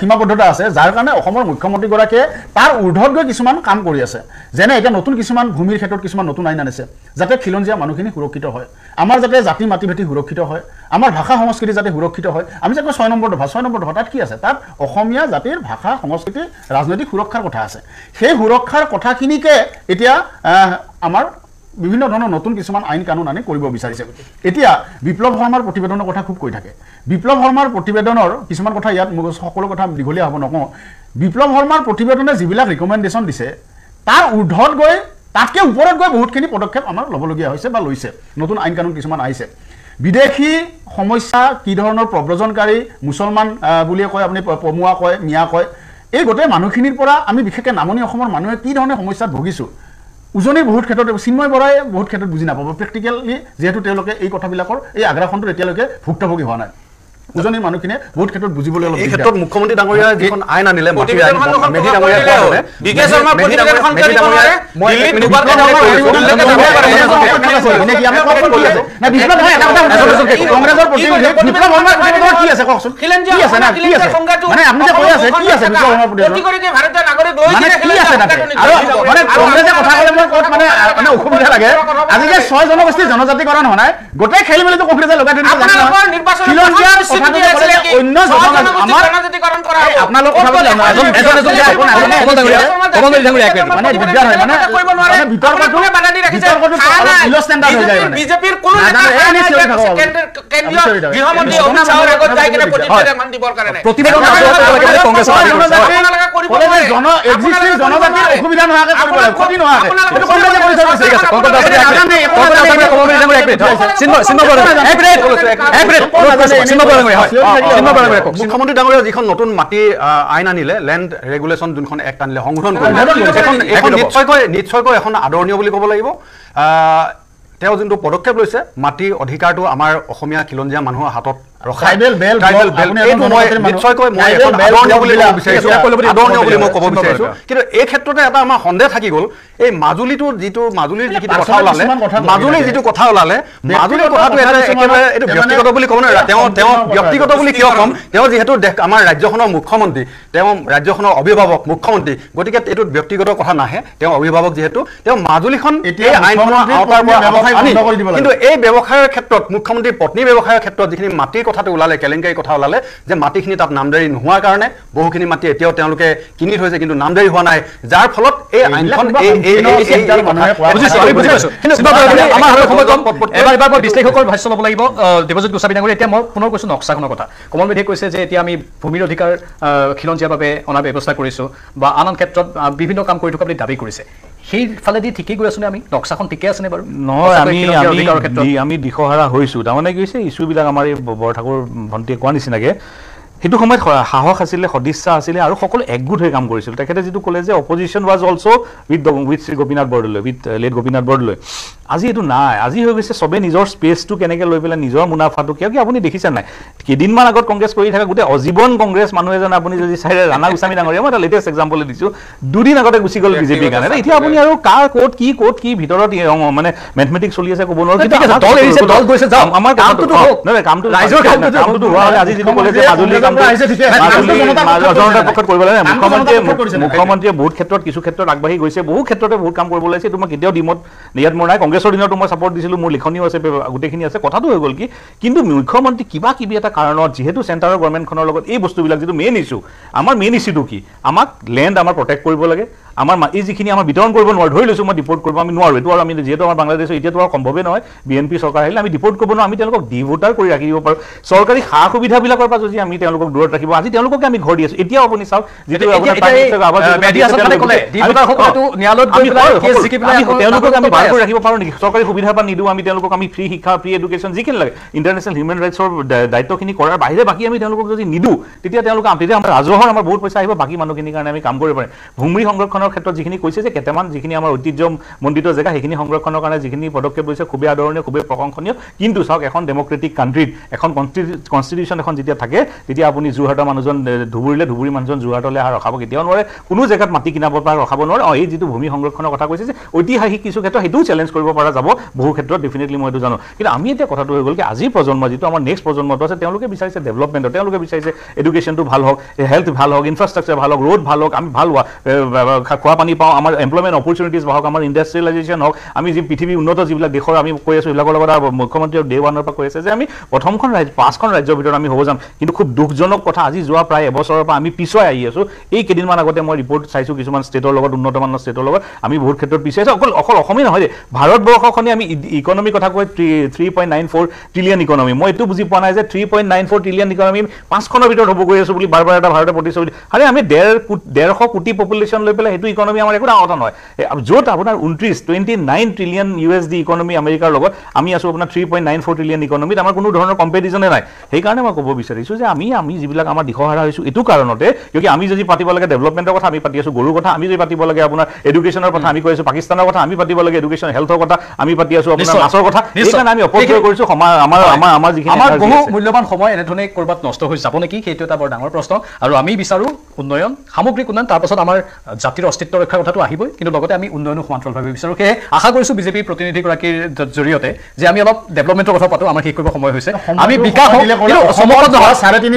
সীমাবদ্ধতা আছে যাৰ কাৰণে অসমৰ মুখ্যমন্ত্ৰীগৰাকীয়ে তাৰ ঊৰ্ধত গৈ কিছুমান কাম কৰি আছে যেনে এতিয়া নতুন কিছুমান ভূমিৰ ক্ষেত্ৰত কিছুমান নতুন আইন আনিছে যাতে খিলঞ্জীয়া মানুহখিনি সুৰক্ষিত হয় আমাৰ যাতে জাতি মাতিভেটি সুৰক্ষিত হয় আমাৰ ভাষা সংস্কৃতি যাতে সুৰক্ষিত হয় আমি যে কওঁ ছয় নম্বৰ দফা ছয় নম্বৰ দফা তাত কি আছে তাত অসমীয়া জাতিৰ ভাষা সংস্কৃতি ৰাজনৈতিক সুৰক্ষাৰ কথা আছে সেই সুৰক্ষাৰ কথাখিনিকে এতিয়া আমাৰ বিভিন্ন ধৰণৰ নতুন কিছুমান আইন কানুন আনি কৰিব বিচাৰিছে এতিয়া বিপ্লৱ শৰ্মাৰ প্ৰতিবেদনৰ কথা খুব কৈ থাকে বিপ্লৱ শৰ্মাৰ প্ৰতিবেদনৰ কিছুমান কথা ইয়াত সকলো কথা দীঘলীয়া হ'ব নকওঁ বিপ্লৱ শৰ্মাৰ প্ৰতিবেদনে যিবিলাক ৰিকমেণ্ডেশ্যন দিছে তাৰ ঊৰ্ধত গৈ তাতকৈ ওপৰত গৈ বহুতখিনি পদক্ষেপ আমাৰ ল'বলগীয়া হৈছে বা লৈছে নতুন আইন কানুন কিছুমান আহিছে বিদেশী সমস্যা কি ধৰণৰ প্ৰব্ৰজনকাৰী মুছলমান বুলিয়ে কয় আপুনি পমুৱা কয় মিয়া কয় এই গোটেই মানুহখিনিৰ পৰা আমি বিশেষকৈ নামনি অসমৰ মানুহে কি ধৰণে সমস্যাত ভুগিছোঁ উজনি বহুত ক্ষেত্ৰত চিন্ময় বৰাই বহুত ক্ষেত্ৰত বুজি নাপাব প্ৰেক্টিকেলি যিহেতু তেওঁলোকে এই কথাবিলাকৰ এই আগ্ৰাসনটো এতিয়ালৈকে ভুক্তভোগী হোৱা নাই উজনিৰ মানুহখিনিয়ে বহুত ক্ষেত্ৰত বুজিবলৈ অলপ ক্ষেত্ৰত মুখ্যমন্ত্ৰী ডাঙৰীয়া যিখন আইন আনিলে মেধি অসুবিধা লাগে আজি ছয় জনগোষ্ঠীৰ জনজাতিকৰণ হোৱা নাই গোটেই খেলি মেলিটো কংগ্ৰেছে লগাই জনজাতি অসুবিধা নহয় মুখ্যমন্ত্রী ডাঙরিয়া যখন নতুন মাটি আইন আনিলে ল্যান্ড রেগুলেশন যখন এক্ট আনলে সংশোধন করে নিশ্চয়ক এখন আদরণীয় কব লাগবে তেও যদক্ষেপ লৈছে মাটির অধিকার তো আমার খিলঞ্জিয়া মানুষের হাতত ব্যক্তিগত বুলি কিয় কম তেওঁ যিহেতু আমাৰ ৰাজ্যখনৰ মুখ্যমন্ত্ৰী তেওঁ ৰাজ্যখনৰ অভিভাৱক মুখ্যমন্ত্ৰী গতিকে এইটো ব্যক্তিগত কথা নাহে তেওঁ অভিভাৱক যিহেতু তেওঁ মাজুলীখন আইনখনৰ কিন্তু এই ব্যৱসায়ৰ ক্ষেত্ৰত মুখ্যমন্ত্ৰীৰ পত্নী ব্যৱসায়ৰ ক্ষেত্ৰত যিখিনি মাটিৰ কথাটো ওলালে কেলেংকাৰী কথা ওলালে যে মাটিখিনি তাত নামদাৰী নোহোৱাৰ কাৰণে বহুখিনি মাটি এতিয়াও তেওঁলোকে কিনি থৈছে কিন্তু নামদাৰী হোৱা নাই যাৰ ফলত এই আইনখন বিশ্লেষকৰ ভাষ্য ল'ব লাগিব দেৱজিত গোস্বামী ডাঙৰী এতিয়া মই পুনৰ কৈছোঁ নক্সাখনৰ কথা কমল মেধিয়ে কৈছে যে এতিয়া আমি ভূমিৰ অধিকাৰ খিলঞ্জীয়াৰ বাবে অনাৰ ব্যৱস্থা কৰিছোঁ বা আন আন ক্ষেত্ৰত বিভিন্ন কাম কৰি থকা বুলি দাবী কৰিছে সেই ফালেদি ঠিকে গৈ আছোনে আমি নকশাখন ঠিকে আছেনে বাৰু নহয় আমি আমি দিশহাৰা হৈছোঁ তাৰমানে কি হৈছে ইছ্যুবিলাক আমাৰ এই বৰঠাকুৰ ভণ্টিয়ে কোৱাৰ নিচিনাকৈ সেইটো সময়ত সাহস আছিলে সদিচ্ছা আছিলে আৰু সকলো একগোট হৈ কাম কৰিছিল তেখেতে যিটো ক'লে যে opposition was also' with with Shri Gopinath Bordoloi with late Gopinath Bordoloi আজি এইটো নাই আজি হৈ গৈছে চবেই নিজৰ স্পেচটো কেনেকৈ লৈ পেলাই নিজৰ মুনাফাটো কিয় কি আপুনি দেখিছে নাই কেইদিনমান আগত কংগ্ৰেছ কৰি থাকে গোটেই অজীৱন কংগ্ৰেছ মানুহ এজন আপুনি যদি চাই ৰাণা গোস্বামী ডাঙৰীয়া মই এটা লেটেষ্ট এক্সাম্পল দিছোঁ দুদিন আগতে গুচি গ'ল বিজেপিৰ কাৰণে এতিয়া আপুনি আৰু কাৰ ক'ত কি ক'ত কি ভিতৰত মানে মেথমেটিক্স চলি আছে ক'ব নোৱাৰোঁ কামটো কামটো হোৱা হ'লে আজি যিটো ক'লে মাজুলী মুখ্যমন্ত্ৰীয়ে বহুত ক্ষেত্ৰত কিছু ক্ষেত্ৰত আগবাঢ়ি গৈছে বহু ক্ষেত্ৰতে বহুত কাম কৰিব লাগিছে তোমাক কেতিয়াও ডিমত নিয়াত মোৰ নাই কংগ্ৰেছৰ দিনতো মই ছাপৰ্ট দিছিলোঁ মোৰ লিখনিও আছে গোটেইখিনি আছে কথাটো হৈ গ'ল কি কিন্তু মুখ্যমন্ত্ৰী কিবা কিবি এটা কাৰণত যিহেতু চেণ্টাৰৰ গভৰ্ণমেণ্টখনৰ লগত এই বস্তুবিলাক যিটো মেইন ইছ্যু আমাৰ মেইন ইছ্যুটো কি আমাক লেণ্ড আমাৰ প্ৰটেক্ট কৰিব লাগে আমাৰ এই যিখিনি আমাৰ বিতৰণ কৰিব নোৱাৰোঁ ধৰি লৈছোঁ মই ডিপৰ্ট কৰিব আমি নোৱাৰোঁ এইটো আৰু আমি যিহেতু আমাৰ বাংলাদেশৰ এতিয়াতো আৰু সম্ভৱেই নহয় বি এন পি চৰকাৰ আহিলে আমি ডিপৰ্ট কৰিব নোৱাৰোঁ আমি তেওঁলোকক ডি কৰি ৰাখি পাৰোঁ চৰকাৰী সা সুবিধাবিলাকৰ পৰা যদি আমি তেওঁলোকক তেওঁলোকক দূৰত ৰাখিব আজি তেওঁলোককে আমি ঘৰ দি আছো এতিয়াও আপুনি চাওক যিটো তেওঁলোকক আমি ভাল কৰি ৰাখিব পাৰোঁ নেকি চৰকাৰী সুবিধা পৰা নিদিওঁ আমি তেওঁলোকক আমি ফ্ৰী শিক্ষা ফ্ৰী এডুকেশ্যন যিখিনি লাগে ইণ্টাৰনেশ্যনেল হিউমেন ৰাইটছৰ দায়িত্বখিনি কৰাৰ বাহিৰে বাকী আমি তেওঁলোকক যদি নিদিওঁ তেতিয়া তেওঁলোকে তেতিয়া আমাৰ ৰাজহৰ আমাৰ বহুত পইচা আহিব বাকী মানুহখিনিৰ কাৰণে আমি কাম কৰিব পাৰিম ভূমি সংৰক্ষণৰ ক্ষেত্ৰত যিখিনি কৈছে যে কেইটামান যিখিনি আমাৰ ঐতিহ্য মণ্ডিত জেগা সেইখিনি সংৰক্ষণৰ কাৰণে যিখিনি পদক্ষেপ লৈছে খুবেই আদৰণীয় খুবেই প্ৰশংসনীয় কিন্তু চাওক এখন ডেমক্ৰেটিক কাণ্ট্ৰিত এখন কনষ্টিটিউশ্যন এখন যেতিয়া থাকে তেতিয়া এতিয়া আপুনি যোৰহাটৰ মানুহজন ধুবুৰীলৈ ধুবুৰী মানুহজন যোৰহাটলৈ অহা ৰখাব কেতিয়াও নোৱাৰে কোনো জেগাত মাটি কিনাব পৰা ৰখাব নোৱাৰে অঁ এই যিটো ভূমি সংৰক্ষণৰ কথা কৈছে যে ঐতিহাসিক কিছু ক্ষেত্ৰত সেইটোও চেলেঞ্জ কৰিব পৰা যাব বহু ক্ষেত্ৰত ডেফিনেটলি মই এইটো জানো কিন্তু আমি এতিয়া কথাটো হৈ গ'ল কি আজিৰ প্ৰজন্ম যিটো আমাৰ নেক্সট প্ৰজন্মটো আছে তেওঁলোকে বিচাৰিছে ডেভেলপমেণ্টৰ তেওঁলোকে বিচাৰিছে এডুকেশ্যনটো ভাল হওক হেল্থ ভাল হওক ইনফ্ৰাষ্ট্ৰাকচাৰ ভাল হওক ৰ'ড ভাল হওক আমি ভাল হোৱা খোৱা পানী পাওঁ আমাৰ এমপ্লয়মেণ্ট অপৰচুনিটিজ ভাল হওক আমাৰ ইণ্ডাষ্ট্ৰিয়েলাইজেশ্যন হওক আমি যি পৃথিৱী উন্নত যিবিলাক দেশৰ আমি কৈ আছোঁ এইবিলাকৰ লগত আৰু মুখ্যমন্ত্ৰী ডে ৱানৰ পৰা কৈ আছে যে আমি প্ৰথমখন ৰাজ্য পাঁচখন ৰাজ্যৰ ভিতৰত আমি হ'ব যাম কিন্তু খুব দুখ দুখজনক কথা আজি যোৱা প্ৰায় এবছৰৰ পৰা আমি পিছুৱাই আহি আছোঁ এই কেইদিনমান আগতে মই ৰিপৰ্ট চাইছোঁ কিছুমান ষ্টেটৰ লগত উন্নতমানৰ ষ্টেটৰ লগত আমি বহুত ক্ষেত্ৰত পিছুৱাইছোঁ অকল অকল অসমীয়া নহয় যে ভাৰতবৰ্ষখনেই আমি ইকনমিৰ কথা কয় three three point nine four trillion economy মই এইটো বুজি পোৱা নাই যে three point nine four trillion economy পাঁচখনৰ ভিতৰত হ'ব গৈ আছোঁ বুলি বাৰ বাৰ এটা ভাৰতে প্ৰতিচ্ছবি আৰে আমি ডেৰ ডেৰশ কোটি পপুলেশ্যন লৈ পেলাই সেইটো ইকনমি আমাৰ একো ডাঙৰ কথা নহয় য'ত আপোনাৰ ঊনত্ৰিছ twenty nine trillion U S D economy আমেৰিকাৰ লগত আমি আছোঁ আপোনাৰ three point nine four trillion ইকনমিত আমাৰ কোনো ধৰণৰ কম্পেৰিজনে নাই সেইকাৰণে মই ক'ব বিচাৰিছোঁ যে আমি আমি যিবিলাক আমাৰ দিশহাৰা হৈছোঁ এইটো কাৰণতে কিয়কি আমি যদি পাতিব লাগে ডেভেলপমেণ্টৰ কথা আমি পাতি আছোঁ গৰুৰ কথা আমি যদি পাতিব লাগে আপোনাৰ এডুকেশ্যনৰ কথা আমি কৈ আছোঁ পাকিস্তানৰ কথা আমি পাতিব লাগে এডুকেশ্যন হেল্থৰ কথা আমি পাতি আছোঁ আপোনাৰ মাছৰ কথা সেইকাৰণে আমি অপব্যয় কৰিছোঁ সময় আমাৰ আমাৰ আমাৰ যিখিনি আমাৰ বহু মূল্যৱান সময় এনেধৰণে ক'ৰবাত নষ্ট হৈ যাব নেকি সেইটো এটা বৰ ডাঙৰ প্ৰশ্ন আৰু আমি বিচাৰোঁ উন্নয়ন সামগ্ৰিক উন্নয়ন তাৰপাছত আমাৰ জাতিৰ অস্তিত্ব ৰক্ষাৰ কথাটো আহিবই কিন্তু লগতে আমি উন্নয়নো সমান্তৰালভাৱে বিচাৰোঁ সেয়ে আশা কৰিছোঁ বিজেপিৰ প্ৰতিনিধিগৰাকীৰ জৰিয়তে যে আমি অলপ ডেভেলপমেণ্টৰ কথা পাতোঁ আমাৰ শেষ কৰিব সময় হৈছে আমি বিকাশ নহয় চাৰে তিনি